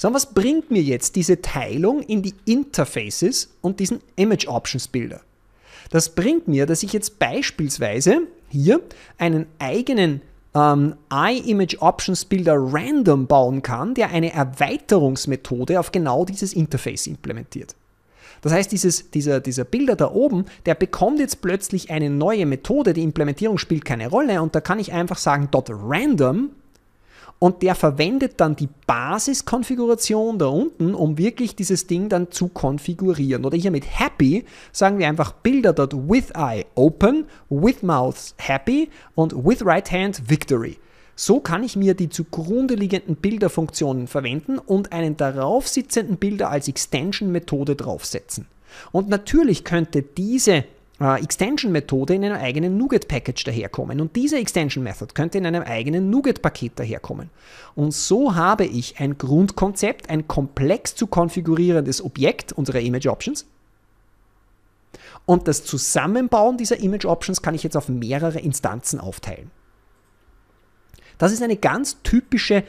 Sondern was bringt mir jetzt diese Teilung in die Interfaces und diesen Image Options Bilder? Das bringt mir, dass ich jetzt beispielsweise hier einen eigenen ähm, iImage Options Builder Random bauen kann, der eine Erweiterungsmethode auf genau dieses Interface implementiert. Das heißt, dieses, dieser, dieser Bilder da oben, der bekommt jetzt plötzlich eine neue Methode, die Implementierung spielt keine Rolle und da kann ich einfach sagen, dot random und der verwendet dann die Basiskonfiguration da unten, um wirklich dieses Ding dann zu konfigurieren. Oder hier mit Happy sagen wir einfach eye Open, with mouth Happy und with right hand Victory. So kann ich mir die zugrunde liegenden Bilderfunktionen verwenden und einen darauf sitzenden Bilder als Extension-Methode draufsetzen. Und natürlich könnte diese äh, Extension-Methode in einem eigenen Nougat-Package daherkommen. Und diese Extension-Method könnte in einem eigenen Nougat-Paket daherkommen. Und so habe ich ein Grundkonzept, ein komplex zu konfigurierendes Objekt unserer Image-Options. Und das Zusammenbauen dieser Image-Options kann ich jetzt auf mehrere Instanzen aufteilen. Das ist eine ganz typische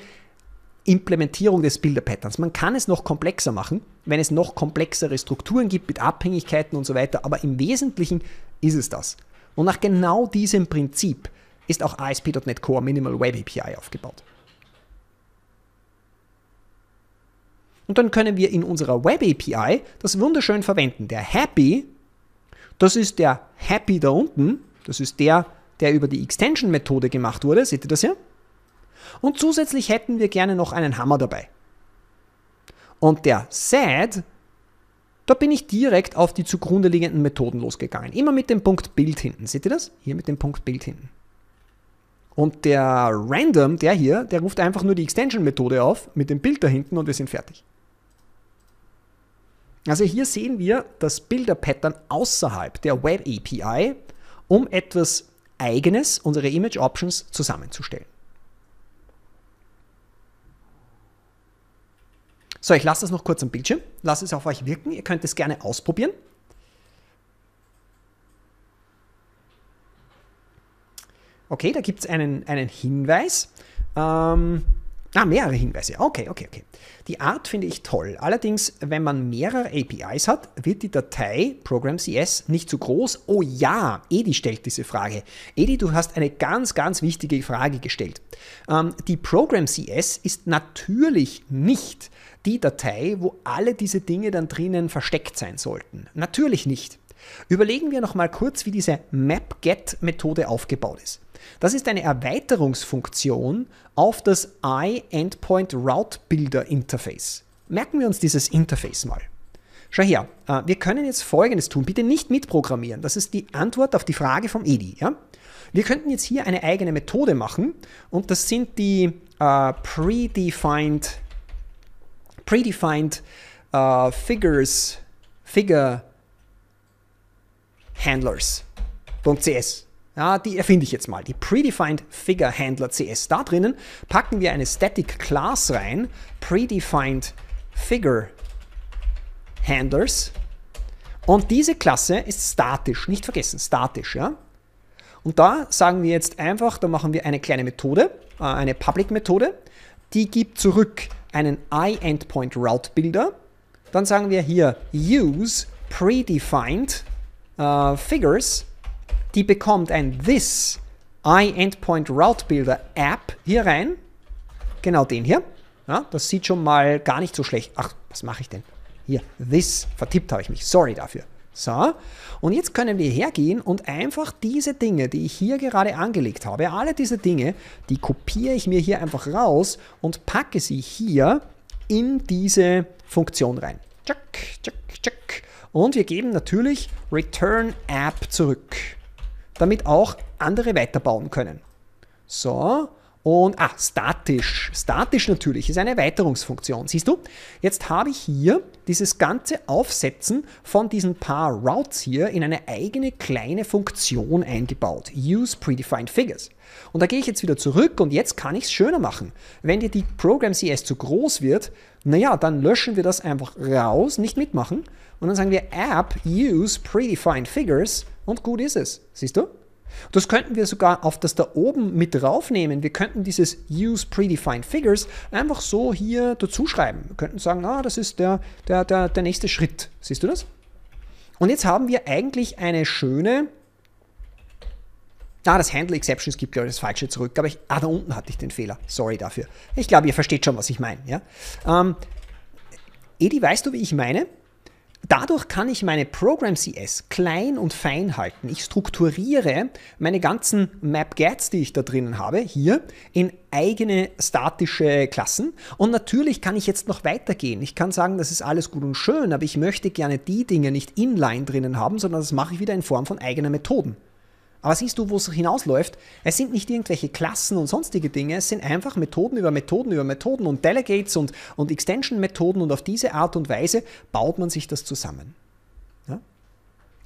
Implementierung des Bilderpatterns. Man kann es noch komplexer machen, wenn es noch komplexere Strukturen gibt mit Abhängigkeiten und so weiter, aber im Wesentlichen ist es das. Und nach genau diesem Prinzip ist auch ASP.NET Core Minimal Web API aufgebaut. Und dann können wir in unserer Web API das wunderschön verwenden. Der Happy, das ist der Happy da unten, das ist der, der über die Extension-Methode gemacht wurde, seht ihr das hier? Und zusätzlich hätten wir gerne noch einen Hammer dabei. Und der Sad, da bin ich direkt auf die zugrunde liegenden Methoden losgegangen. Immer mit dem Punkt Bild hinten. Seht ihr das? Hier mit dem Punkt Bild hinten. Und der Random, der hier, der ruft einfach nur die Extension-Methode auf mit dem Bild da hinten und wir sind fertig. Also hier sehen wir das Bilder-Pattern außerhalb der Web API, um etwas Eigenes, unsere Image Options, zusammenzustellen. So, ich lasse das noch kurz am Bildschirm, lasse es auf euch wirken. Ihr könnt es gerne ausprobieren. Okay, da gibt es einen, einen Hinweis. Ähm, Ah, mehrere Hinweise. Okay, okay, okay. Die Art finde ich toll. Allerdings, wenn man mehrere APIs hat, wird die Datei Program.cs nicht zu groß. Oh ja, Edi stellt diese Frage. Edi, du hast eine ganz, ganz wichtige Frage gestellt. Ähm, die Program.cs ist natürlich nicht die Datei, wo alle diese Dinge dann drinnen versteckt sein sollten. Natürlich nicht. Überlegen wir nochmal kurz, wie diese MapGet-Methode aufgebaut ist. Das ist eine Erweiterungsfunktion auf das I-Endpoint Route Builder Interface. Merken wir uns dieses Interface mal. Schau her, äh, wir können jetzt Folgendes tun. Bitte nicht mitprogrammieren. Das ist die Antwort auf die Frage vom Edi. Ja? Wir könnten jetzt hier eine eigene Methode machen und das sind die äh, predefined, predefined äh, figures, figure handlers.cs. Ja, die erfinde ich jetzt mal. Die Predefined Figure Handler CS. Da drinnen packen wir eine Static Class rein. Predefined Figure Handlers. Und diese Klasse ist statisch. Nicht vergessen, statisch. Ja? Und da sagen wir jetzt einfach, da machen wir eine kleine Methode, äh, eine Public-Methode. Die gibt zurück einen i route builder Dann sagen wir hier use predefined äh, figures die bekommt ein This I Route Builder App hier rein. Genau den hier. Ja, das sieht schon mal gar nicht so schlecht. Ach, was mache ich denn? Hier, this, vertippt habe ich mich. Sorry dafür. So, und jetzt können wir hergehen und einfach diese Dinge, die ich hier gerade angelegt habe, alle diese Dinge, die kopiere ich mir hier einfach raus und packe sie hier in diese Funktion rein. Check, check, check. Und wir geben natürlich Return App zurück damit auch andere weiterbauen können. So, und ah, statisch. Statisch natürlich ist eine Erweiterungsfunktion. Siehst du, jetzt habe ich hier dieses ganze Aufsetzen von diesen paar Routes hier in eine eigene kleine Funktion eingebaut. Use predefined figures. Und da gehe ich jetzt wieder zurück und jetzt kann ich es schöner machen. Wenn dir die Program CS zu groß wird, naja, dann löschen wir das einfach raus, nicht mitmachen. Und dann sagen wir app use predefined figures und gut ist es. Siehst du? Das könnten wir sogar auf das da oben mit draufnehmen. Wir könnten dieses Use Predefined Figures einfach so hier dazu schreiben. Wir könnten sagen, ah, das ist der, der, der, der nächste Schritt. Siehst du das? Und jetzt haben wir eigentlich eine schöne, Ah, das Handle Exceptions gibt, glaube ich, das Falsche zurück. Aber ich, ah, da unten hatte ich den Fehler. Sorry dafür. Ich glaube, ihr versteht schon, was ich meine. Ja? Ähm, Edi, weißt du, wie ich meine? Dadurch kann ich meine Program CS klein und fein halten. Ich strukturiere meine ganzen Map Gets, die ich da drinnen habe, hier in eigene statische Klassen. Und natürlich kann ich jetzt noch weitergehen. Ich kann sagen, das ist alles gut und schön, aber ich möchte gerne die Dinge nicht inline drinnen haben, sondern das mache ich wieder in Form von eigenen Methoden. Aber siehst du, wo es hinausläuft? Es sind nicht irgendwelche Klassen und sonstige Dinge, es sind einfach Methoden über Methoden über Methoden und Delegates und, und Extension-Methoden und auf diese Art und Weise baut man sich das zusammen. Ja?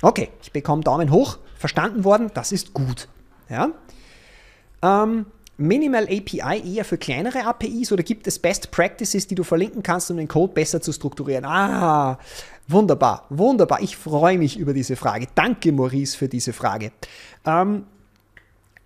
Okay, ich bekomme Daumen hoch, verstanden worden, das ist gut. Ja? Ähm, Minimal API eher für kleinere APIs oder gibt es Best Practices, die du verlinken kannst, um den Code besser zu strukturieren? Ah, Wunderbar, wunderbar. Ich freue mich über diese Frage. Danke, Maurice, für diese Frage. Ähm,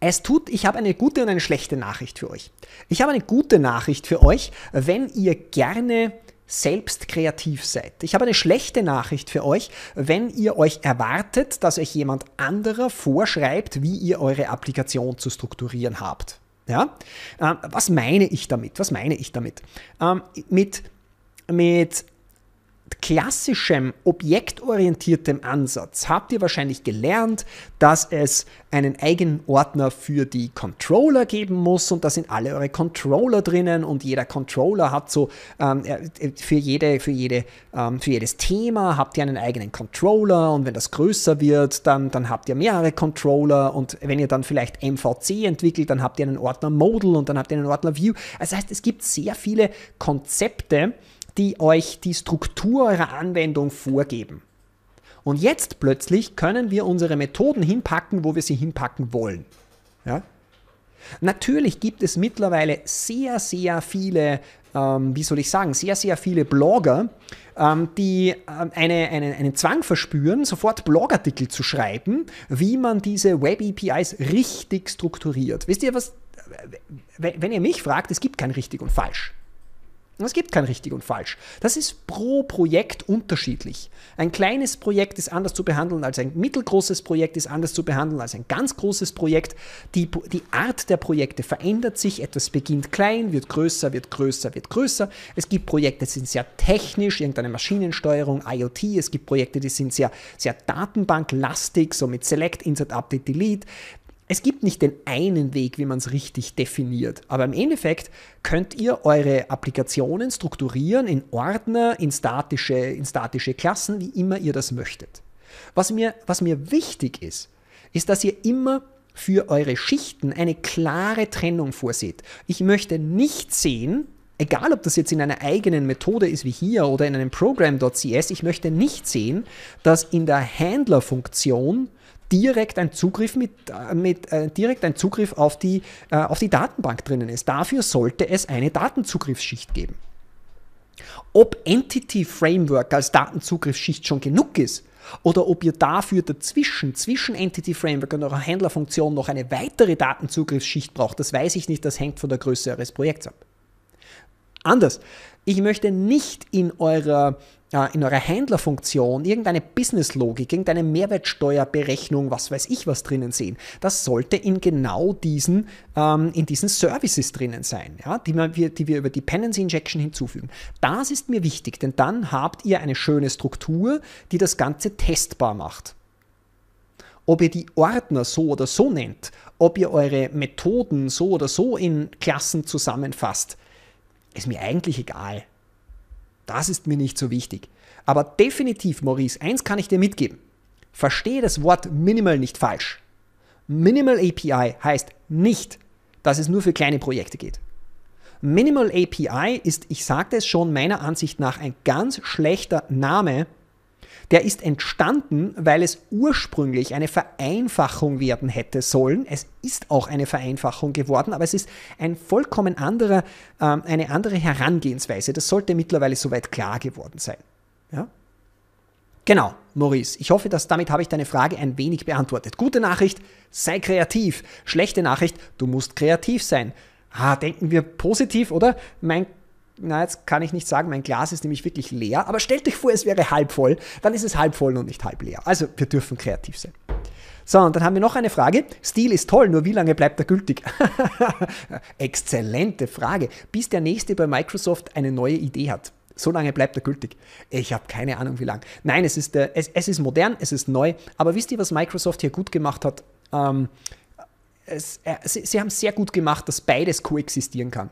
es tut, ich habe eine gute und eine schlechte Nachricht für euch. Ich habe eine gute Nachricht für euch, wenn ihr gerne selbst kreativ seid. Ich habe eine schlechte Nachricht für euch, wenn ihr euch erwartet, dass euch jemand anderer vorschreibt, wie ihr eure Applikation zu strukturieren habt. Ja? Ähm, was meine ich damit? Was meine ich damit? Ähm, mit mit klassischem objektorientiertem Ansatz habt ihr wahrscheinlich gelernt, dass es einen eigenen Ordner für die Controller geben muss und da sind alle eure Controller drinnen und jeder Controller hat so ähm, äh, für, jede, für, jede, ähm, für jedes Thema habt ihr einen eigenen Controller und wenn das größer wird, dann, dann habt ihr mehrere Controller und wenn ihr dann vielleicht MVC entwickelt, dann habt ihr einen Ordner Modal und dann habt ihr einen Ordner View. Also das heißt, es gibt sehr viele Konzepte, die euch die Struktur eurer Anwendung vorgeben. Und jetzt plötzlich können wir unsere Methoden hinpacken, wo wir sie hinpacken wollen. Ja? Natürlich gibt es mittlerweile sehr, sehr viele, ähm, wie soll ich sagen, sehr, sehr viele Blogger, ähm, die ähm, eine, einen, einen Zwang verspüren, sofort Blogartikel zu schreiben, wie man diese Web-APIs richtig strukturiert. Wisst ihr was, äh, wenn ihr mich fragt, es gibt kein richtig und falsch. Es gibt kein richtig und falsch. Das ist pro Projekt unterschiedlich. Ein kleines Projekt ist anders zu behandeln als ein mittelgroßes Projekt, ist anders zu behandeln als ein ganz großes Projekt. Die, die Art der Projekte verändert sich. Etwas beginnt klein, wird größer, wird größer, wird größer. Es gibt Projekte, die sind sehr technisch, irgendeine Maschinensteuerung, IoT. Es gibt Projekte, die sind sehr, sehr datenbanklastig, so mit Select, Insert, Update, Delete. Es gibt nicht den einen Weg, wie man es richtig definiert, aber im Endeffekt könnt ihr eure Applikationen strukturieren in Ordner, in statische, in statische Klassen, wie immer ihr das möchtet. Was mir, was mir wichtig ist, ist, dass ihr immer für eure Schichten eine klare Trennung vorseht. Ich möchte nicht sehen, egal ob das jetzt in einer eigenen Methode ist wie hier oder in einem Program.cs, ich möchte nicht sehen, dass in der Handler-Funktion direkt ein Zugriff, mit, äh, mit, äh, direkt ein Zugriff auf, die, äh, auf die Datenbank drinnen ist. Dafür sollte es eine Datenzugriffsschicht geben. Ob Entity Framework als Datenzugriffsschicht schon genug ist, oder ob ihr dafür dazwischen, zwischen Entity Framework und eurer Händlerfunktion noch eine weitere Datenzugriffsschicht braucht, das weiß ich nicht, das hängt von der Größe eures Projekts ab. Anders, ich möchte nicht in eurer äh, in eurer Händlerfunktion irgendeine Businesslogik, irgendeine Mehrwertsteuerberechnung, was weiß ich was drinnen sehen. Das sollte in genau diesen, ähm, in diesen Services drinnen sein, ja, die, wir, die wir über Dependency Injection hinzufügen. Das ist mir wichtig, denn dann habt ihr eine schöne Struktur, die das Ganze testbar macht. Ob ihr die Ordner so oder so nennt, ob ihr eure Methoden so oder so in Klassen zusammenfasst, ist mir eigentlich egal. Das ist mir nicht so wichtig. Aber definitiv, Maurice, eins kann ich dir mitgeben. Verstehe das Wort Minimal nicht falsch. Minimal API heißt nicht, dass es nur für kleine Projekte geht. Minimal API ist, ich sagte es schon, meiner Ansicht nach ein ganz schlechter Name der ist entstanden, weil es ursprünglich eine Vereinfachung werden hätte sollen. Es ist auch eine Vereinfachung geworden, aber es ist ein vollkommen anderer, ähm, eine andere Herangehensweise. Das sollte mittlerweile soweit klar geworden sein. Ja? Genau, Maurice. Ich hoffe, dass damit habe ich deine Frage ein wenig beantwortet. Gute Nachricht, sei kreativ. Schlechte Nachricht, du musst kreativ sein. Ah, denken wir positiv, oder? Mein na, jetzt kann ich nicht sagen, mein Glas ist nämlich wirklich leer, aber stellt euch vor, es wäre halb voll, dann ist es halb voll und nicht halb leer. Also wir dürfen kreativ sein. So, und dann haben wir noch eine Frage. Stil ist toll, nur wie lange bleibt er gültig? Exzellente Frage. Bis der nächste bei Microsoft eine neue Idee hat. So lange bleibt er gültig. Ich habe keine Ahnung, wie lange. Nein, es ist, äh, es, es ist modern, es ist neu. Aber wisst ihr, was Microsoft hier gut gemacht hat? Ähm, es, äh, sie, sie haben sehr gut gemacht, dass beides koexistieren kann.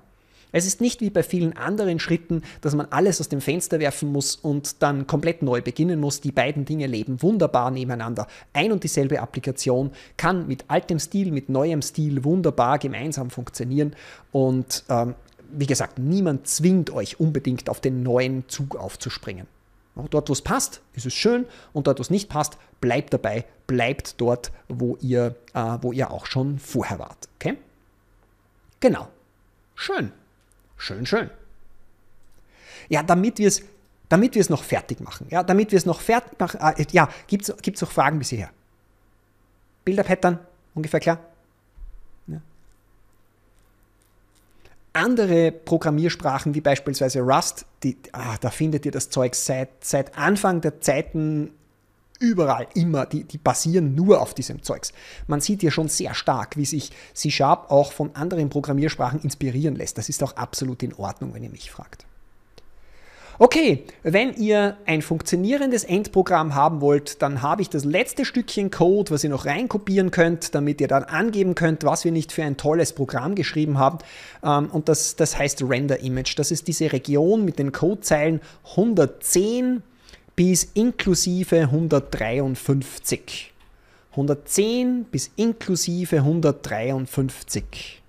Es ist nicht wie bei vielen anderen Schritten, dass man alles aus dem Fenster werfen muss und dann komplett neu beginnen muss. Die beiden Dinge leben wunderbar nebeneinander. Ein und dieselbe Applikation kann mit altem Stil, mit neuem Stil wunderbar gemeinsam funktionieren und ähm, wie gesagt, niemand zwingt euch unbedingt auf den neuen Zug aufzuspringen. Dort, wo es passt, ist es schön und dort, wo es nicht passt, bleibt dabei, bleibt dort, wo ihr, äh, wo ihr auch schon vorher wart. Okay? Genau. Schön. Schön, schön. Ja, damit wir es damit wir es noch fertig machen. Ja, damit wir es noch fertig machen. Äh, ja, gibt es noch Fragen bis hierher? Bilderpattern, ungefähr klar? Ja. Andere Programmiersprachen wie beispielsweise Rust, die, ah, da findet ihr das Zeug seit, seit Anfang der Zeiten überall immer, die, die basieren nur auf diesem Zeugs. Man sieht hier schon sehr stark, wie sich C-Sharp auch von anderen Programmiersprachen inspirieren lässt. Das ist auch absolut in Ordnung, wenn ihr mich fragt. Okay, wenn ihr ein funktionierendes Endprogramm haben wollt, dann habe ich das letzte Stückchen Code, was ihr noch reinkopieren könnt, damit ihr dann angeben könnt, was wir nicht für ein tolles Programm geschrieben haben. Ähm, und das, das heißt Render Image. Das ist diese Region mit den Codezeilen 110 bis inklusive 153. 110 bis inklusive 153.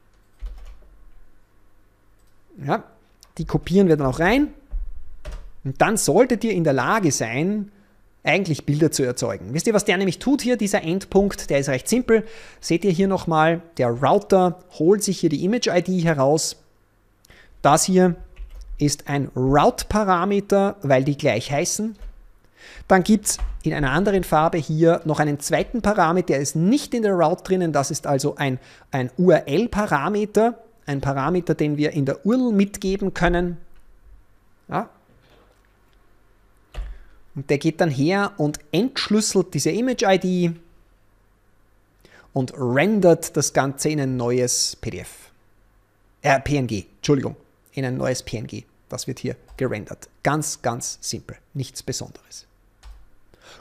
Ja, die kopieren wir dann auch rein. Und dann solltet ihr in der Lage sein, eigentlich Bilder zu erzeugen. Wisst ihr, was der nämlich tut hier, dieser Endpunkt? Der ist recht simpel. Seht ihr hier nochmal, der Router holt sich hier die Image-ID heraus. Das hier ist ein Route-Parameter, weil die gleich heißen. Dann gibt es in einer anderen Farbe hier noch einen zweiten Parameter, der ist nicht in der Route drinnen, das ist also ein, ein URL-Parameter, ein Parameter, den wir in der URL mitgeben können. Ja. Und der geht dann her und entschlüsselt diese Image-ID und rendert das Ganze in ein neues PDF. Äh, PNG, Entschuldigung, in ein neues PNG. Das wird hier gerendert. Ganz, ganz simpel, nichts Besonderes.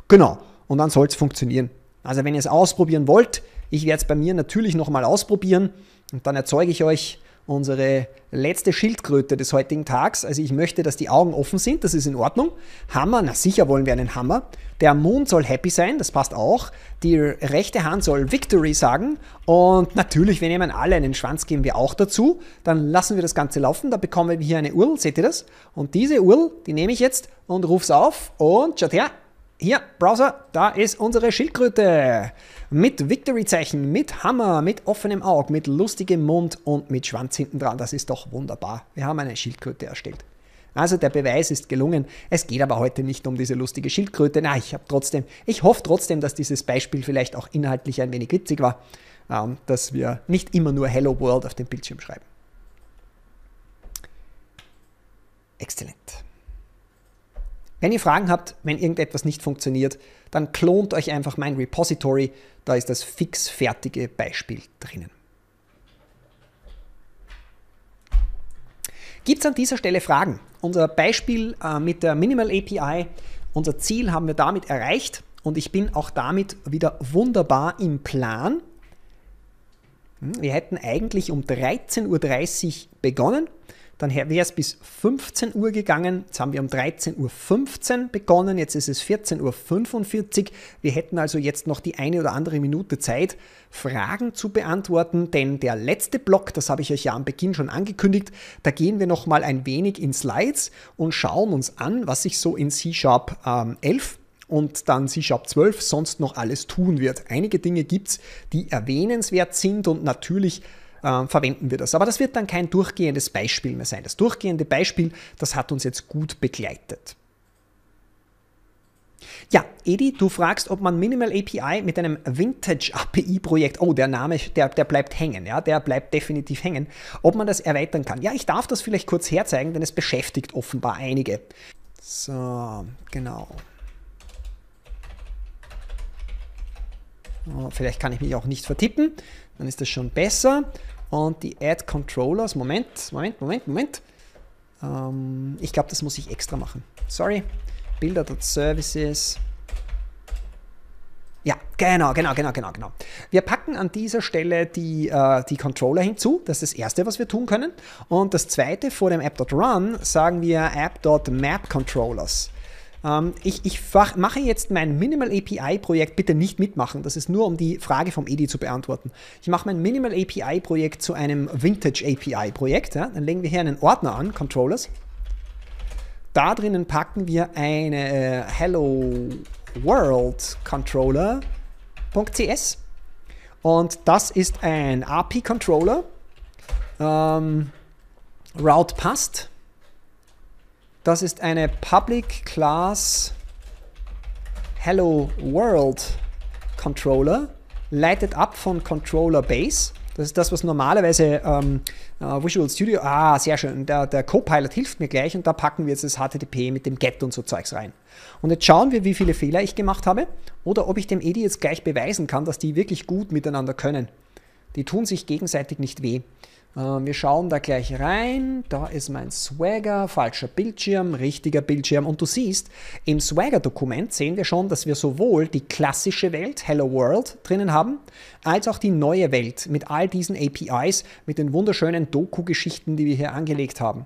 Genau, und dann soll es funktionieren. Also wenn ihr es ausprobieren wollt, ich werde es bei mir natürlich nochmal ausprobieren und dann erzeuge ich euch unsere letzte Schildkröte des heutigen Tags. Also ich möchte, dass die Augen offen sind, das ist in Ordnung. Hammer, na sicher wollen wir einen Hammer. Der Mond soll happy sein, das passt auch. Die rechte Hand soll Victory sagen. Und natürlich, wir nehmen alle einen Schwanz, geben wir auch dazu. Dann lassen wir das Ganze laufen. Da bekommen wir hier eine Url, seht ihr das? Und diese Url, die nehme ich jetzt und es auf und schaut her, hier, Browser, da ist unsere Schildkröte. Mit Victory-Zeichen, mit Hammer, mit offenem Auge, mit lustigem Mund und mit Schwanz hinten dran. Das ist doch wunderbar. Wir haben eine Schildkröte erstellt. Also der Beweis ist gelungen. Es geht aber heute nicht um diese lustige Schildkröte. Na, ich habe trotzdem, ich hoffe trotzdem, dass dieses Beispiel vielleicht auch inhaltlich ein wenig witzig war, ähm, dass wir nicht immer nur Hello World auf dem Bildschirm schreiben. Exzellent. Wenn ihr Fragen habt, wenn irgendetwas nicht funktioniert, dann klont euch einfach mein Repository, da ist das fix fertige Beispiel drinnen. Gibt es an dieser Stelle Fragen? Unser Beispiel äh, mit der Minimal API, unser Ziel haben wir damit erreicht und ich bin auch damit wieder wunderbar im Plan. Hm, wir hätten eigentlich um 13.30 Uhr begonnen dann wäre es bis 15 Uhr gegangen. Jetzt haben wir um 13.15 Uhr begonnen. Jetzt ist es 14.45 Uhr. Wir hätten also jetzt noch die eine oder andere Minute Zeit, Fragen zu beantworten. Denn der letzte Block, das habe ich euch ja am Beginn schon angekündigt, da gehen wir nochmal ein wenig in Slides und schauen uns an, was sich so in C-Sharp ähm, 11 und dann C-Sharp 12 sonst noch alles tun wird. Einige Dinge gibt es, die erwähnenswert sind und natürlich äh, verwenden wir das. Aber das wird dann kein durchgehendes Beispiel mehr sein. Das durchgehende Beispiel, das hat uns jetzt gut begleitet. Ja, Edi, du fragst, ob man Minimal API mit einem Vintage API Projekt, oh, der Name, der, der bleibt hängen, ja, der bleibt definitiv hängen, ob man das erweitern kann. Ja, ich darf das vielleicht kurz herzeigen, denn es beschäftigt offenbar einige. So, genau. Oh, vielleicht kann ich mich auch nicht vertippen dann ist das schon besser. Und die Add Controllers, Moment, Moment, Moment, Moment. Ähm, ich glaube, das muss ich extra machen. Sorry. Bilder.services. Ja, genau, genau, genau, genau, genau. Wir packen an dieser Stelle die, äh, die Controller hinzu. Das ist das Erste, was wir tun können. Und das Zweite, vor dem app.run sagen wir app.map controllers. Ähm, ich, ich mache jetzt mein Minimal API Projekt bitte nicht mitmachen. Das ist nur, um die Frage vom Edi zu beantworten. Ich mache mein Minimal API Projekt zu einem Vintage API Projekt. Ja? Dann legen wir hier einen Ordner an, Controllers. Da drinnen packen wir eine äh, Hello World Controller.cs. Und das ist ein API-Controller. Ähm, Route passt. Das ist eine Public Class Hello World Controller, leitet ab von Controller Base. Das ist das, was normalerweise ähm, äh, Visual Studio. Ah, sehr schön. Der, der Copilot hilft mir gleich und da packen wir jetzt das HTTP mit dem GET und so Zeugs rein. Und jetzt schauen wir, wie viele Fehler ich gemacht habe oder ob ich dem Edi jetzt gleich beweisen kann, dass die wirklich gut miteinander können. Die tun sich gegenseitig nicht weh. Äh, wir schauen da gleich rein. Da ist mein Swagger, falscher Bildschirm, richtiger Bildschirm. Und du siehst, im Swagger-Dokument sehen wir schon, dass wir sowohl die klassische Welt, Hello World, drinnen haben, als auch die neue Welt mit all diesen APIs, mit den wunderschönen Doku-Geschichten, die wir hier angelegt haben.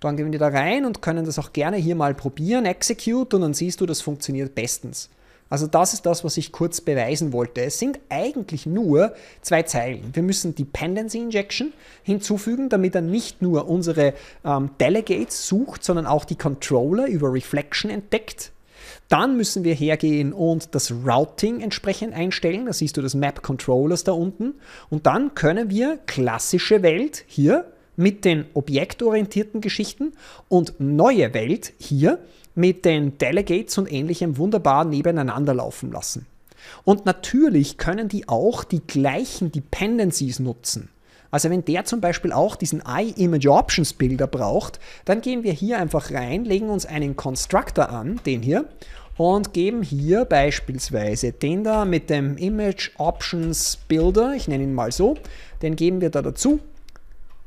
Dann gehen wir da rein und können das auch gerne hier mal probieren, execute und dann siehst du, das funktioniert bestens. Also das ist das, was ich kurz beweisen wollte. Es sind eigentlich nur zwei Zeilen. Wir müssen Dependency Injection hinzufügen, damit er nicht nur unsere ähm, Delegates sucht, sondern auch die Controller über Reflection entdeckt. Dann müssen wir hergehen und das Routing entsprechend einstellen. Da siehst du das Map Controllers da unten. Und dann können wir klassische Welt hier mit den objektorientierten Geschichten und neue Welt hier mit den Delegates und ähnlichem wunderbar nebeneinander laufen lassen. Und natürlich können die auch die gleichen Dependencies nutzen. Also wenn der zum Beispiel auch diesen iImageOptionsBuilder braucht, dann gehen wir hier einfach rein, legen uns einen Constructor an, den hier, und geben hier beispielsweise den da mit dem ImageOptionsBuilder, ich nenne ihn mal so, den geben wir da dazu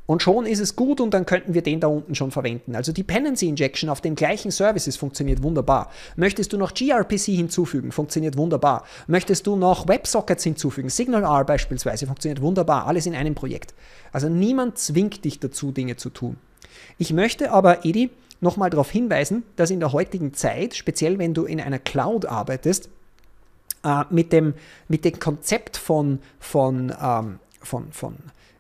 und schon ist es gut und dann könnten wir den da unten schon verwenden. Also Dependency Injection auf den gleichen Services funktioniert wunderbar. Möchtest du noch gRPC hinzufügen, funktioniert wunderbar. Möchtest du noch WebSockets hinzufügen, SignalR beispielsweise, funktioniert wunderbar. Alles in einem Projekt. Also niemand zwingt dich dazu, Dinge zu tun. Ich möchte aber, Edi, nochmal darauf hinweisen, dass in der heutigen Zeit, speziell wenn du in einer Cloud arbeitest, äh, mit, dem, mit dem Konzept von, von, ähm, von, von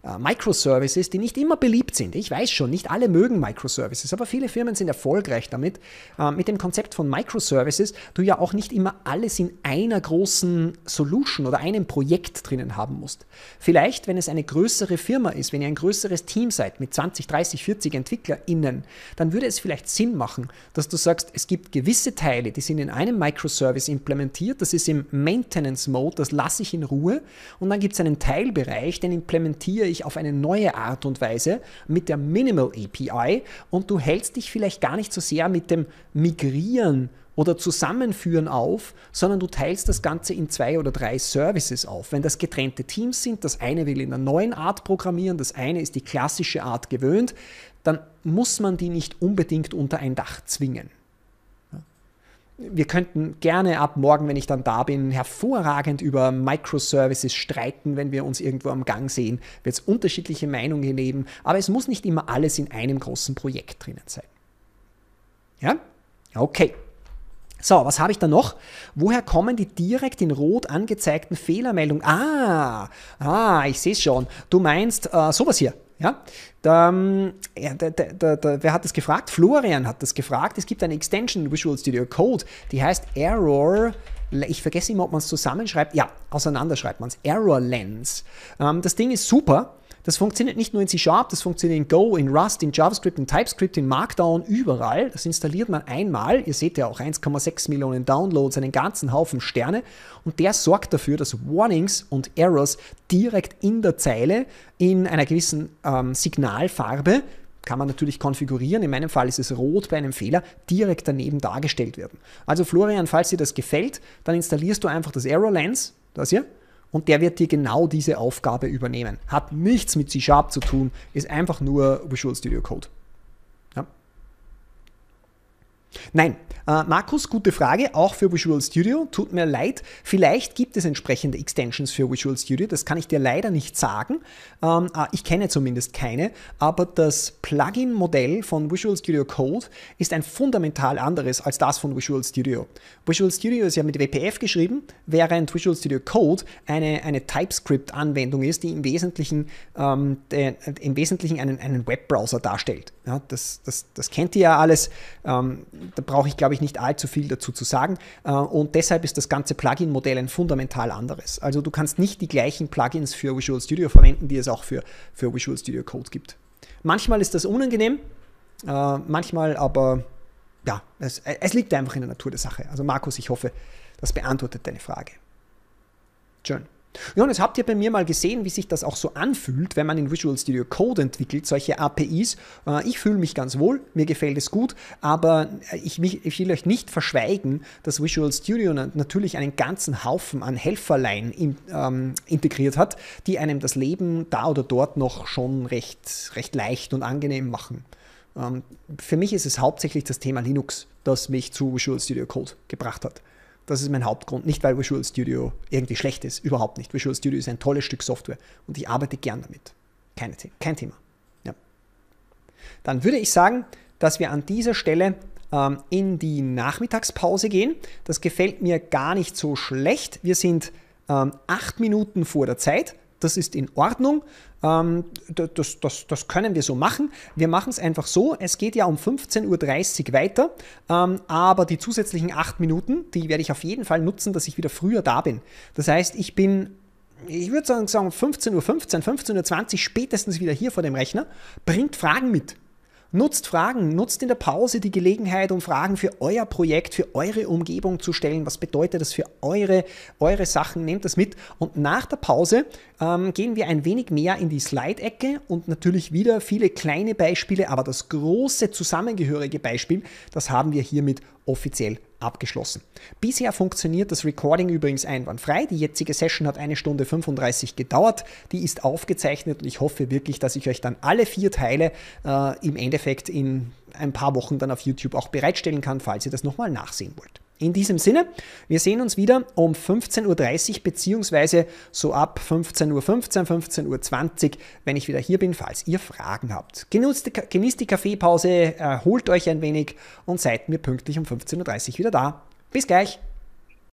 äh, Microservices, die nicht immer beliebt sind. Ich weiß schon, nicht alle mögen Microservices, aber viele Firmen sind erfolgreich damit. Äh, mit dem Konzept von Microservices, du ja auch nicht immer alles in einer großen Solution oder einem Projekt drinnen haben musst. Vielleicht, wenn es eine größere Firma ist, wenn ihr ein größeres Team seid mit 20, 30, 40 EntwicklerInnen, dann würde es vielleicht Sinn machen, dass du sagst, es gibt gewisse Teile, die sind in einem Microservice implementiert, das ist im Maintenance Mode, das lasse ich in Ruhe und dann gibt es einen Teilbereich, den implementiere ich natürlich auf eine neue Art und Weise mit der Minimal API und du hältst dich vielleicht gar nicht so sehr mit dem Migrieren oder Zusammenführen auf, sondern du teilst das Ganze in zwei oder drei Services auf. Wenn das getrennte Teams sind, das eine will in einer neuen Art programmieren, das eine ist die klassische Art gewöhnt, dann muss man die nicht unbedingt unter ein Dach zwingen wir könnten gerne ab morgen, wenn ich dann da bin, hervorragend über Microservices streiten, wenn wir uns irgendwo am Gang sehen, wird es unterschiedliche Meinungen geben, aber es muss nicht immer alles in einem großen Projekt drinnen sein. Ja? Okay. So, was habe ich da noch? Woher kommen die direkt in rot angezeigten Fehlermeldungen? Ah, ah, ich sehe es schon. Du meinst äh, sowas hier. Ja? Da, da, da, da, wer hat das gefragt? Florian hat das gefragt. Es gibt eine Extension Visual Studio Code, die heißt Error ich vergesse immer, ob man es zusammenschreibt. Ja, auseinanderschreibt man es. Error Lens. Ähm, das Ding ist super. Das funktioniert nicht nur in C-Sharp, das funktioniert in Go, in Rust, in JavaScript, in TypeScript, in Markdown, überall. Das installiert man einmal. Ihr seht ja auch 1,6 Millionen Downloads, einen ganzen Haufen Sterne. Und der sorgt dafür, dass Warnings und Errors direkt in der Zeile in einer gewissen ähm, Signalfarbe kann man natürlich konfigurieren. In meinem Fall ist es rot bei einem Fehler, direkt daneben dargestellt werden. Also Florian, falls dir das gefällt, dann installierst du einfach das Error Lens, das hier, und der wird dir genau diese Aufgabe übernehmen. Hat nichts mit C-Sharp zu tun, ist einfach nur Visual Studio Code. Nein, äh, Markus, gute Frage, auch für Visual Studio. Tut mir leid, vielleicht gibt es entsprechende Extensions für Visual Studio, das kann ich dir leider nicht sagen. Ähm, äh, ich kenne zumindest keine, aber das Plugin-Modell von Visual Studio Code ist ein fundamental anderes als das von Visual Studio. Visual Studio ist ja mit WPF geschrieben, während Visual Studio Code eine, eine TypeScript-Anwendung ist, die im Wesentlichen, ähm, de, im Wesentlichen einen, einen Webbrowser darstellt. Ja, das, das, das kennt ihr ja alles. Ähm, da brauche ich, glaube ich, nicht allzu viel dazu zu sagen. Äh, und deshalb ist das ganze Plugin-Modell ein fundamental anderes. Also du kannst nicht die gleichen Plugins für Visual Studio verwenden, die es auch für, für Visual Studio Code gibt. Manchmal ist das unangenehm, äh, manchmal aber, ja, es, es liegt einfach in der Natur der Sache. Also Markus, ich hoffe, das beantwortet deine Frage. Schön jetzt habt ihr bei mir mal gesehen, wie sich das auch so anfühlt, wenn man in Visual Studio Code entwickelt, solche APIs? Äh, ich fühle mich ganz wohl, mir gefällt es gut, aber äh, ich, will euch nicht verschweigen, dass Visual Studio natürlich einen ganzen Haufen an Helferlein in, ähm, integriert hat, die einem das Leben da oder dort noch schon recht, recht leicht und angenehm machen. Ähm, für mich ist es hauptsächlich das Thema Linux, das mich zu Visual Studio Code gebracht hat. Das ist mein Hauptgrund. Nicht, weil Visual Studio irgendwie schlecht ist. Überhaupt nicht. Visual Studio ist ein tolles Stück Software und ich arbeite gern damit. Keine, kein Thema. Ja. Dann würde ich sagen, dass wir an dieser Stelle ähm, in die Nachmittagspause gehen. Das gefällt mir gar nicht so schlecht. Wir sind ähm, acht Minuten vor der Zeit. Das ist in Ordnung. Ähm, das, das, das können wir so machen. Wir machen es einfach so. Es geht ja um 15.30 Uhr weiter, ähm, aber die zusätzlichen 8 Minuten, die werde ich auf jeden Fall nutzen, dass ich wieder früher da bin. Das heißt, ich bin ich würde sagen, 15.15 Uhr, 15.20 Uhr spätestens wieder hier vor dem Rechner, bringt Fragen mit. Nutzt Fragen, nutzt in der Pause die Gelegenheit, um Fragen für euer Projekt, für eure Umgebung zu stellen. Was bedeutet das für eure, eure Sachen? Nehmt das mit. Und nach der Pause ähm, gehen wir ein wenig mehr in die Slide-Ecke und natürlich wieder viele kleine Beispiele, aber das große zusammengehörige Beispiel, das haben wir hiermit offiziell abgeschlossen. Bisher funktioniert das Recording übrigens einwandfrei. Die jetzige Session hat eine Stunde 35 gedauert. Die ist aufgezeichnet und ich hoffe wirklich, dass ich euch dann alle vier Teile äh, im Endeffekt in ein paar Wochen dann auf YouTube auch bereitstellen kann, falls ihr das nochmal nachsehen wollt. In diesem Sinne, wir sehen uns wieder um 15.30 Uhr bzw. so ab 15.15 Uhr, 15.20 Uhr, wenn ich wieder hier bin, falls ihr Fragen habt. Genutzt, genießt die Kaffeepause, erholt euch ein wenig und seid mir pünktlich um 15.30 Uhr wieder da. Bis gleich!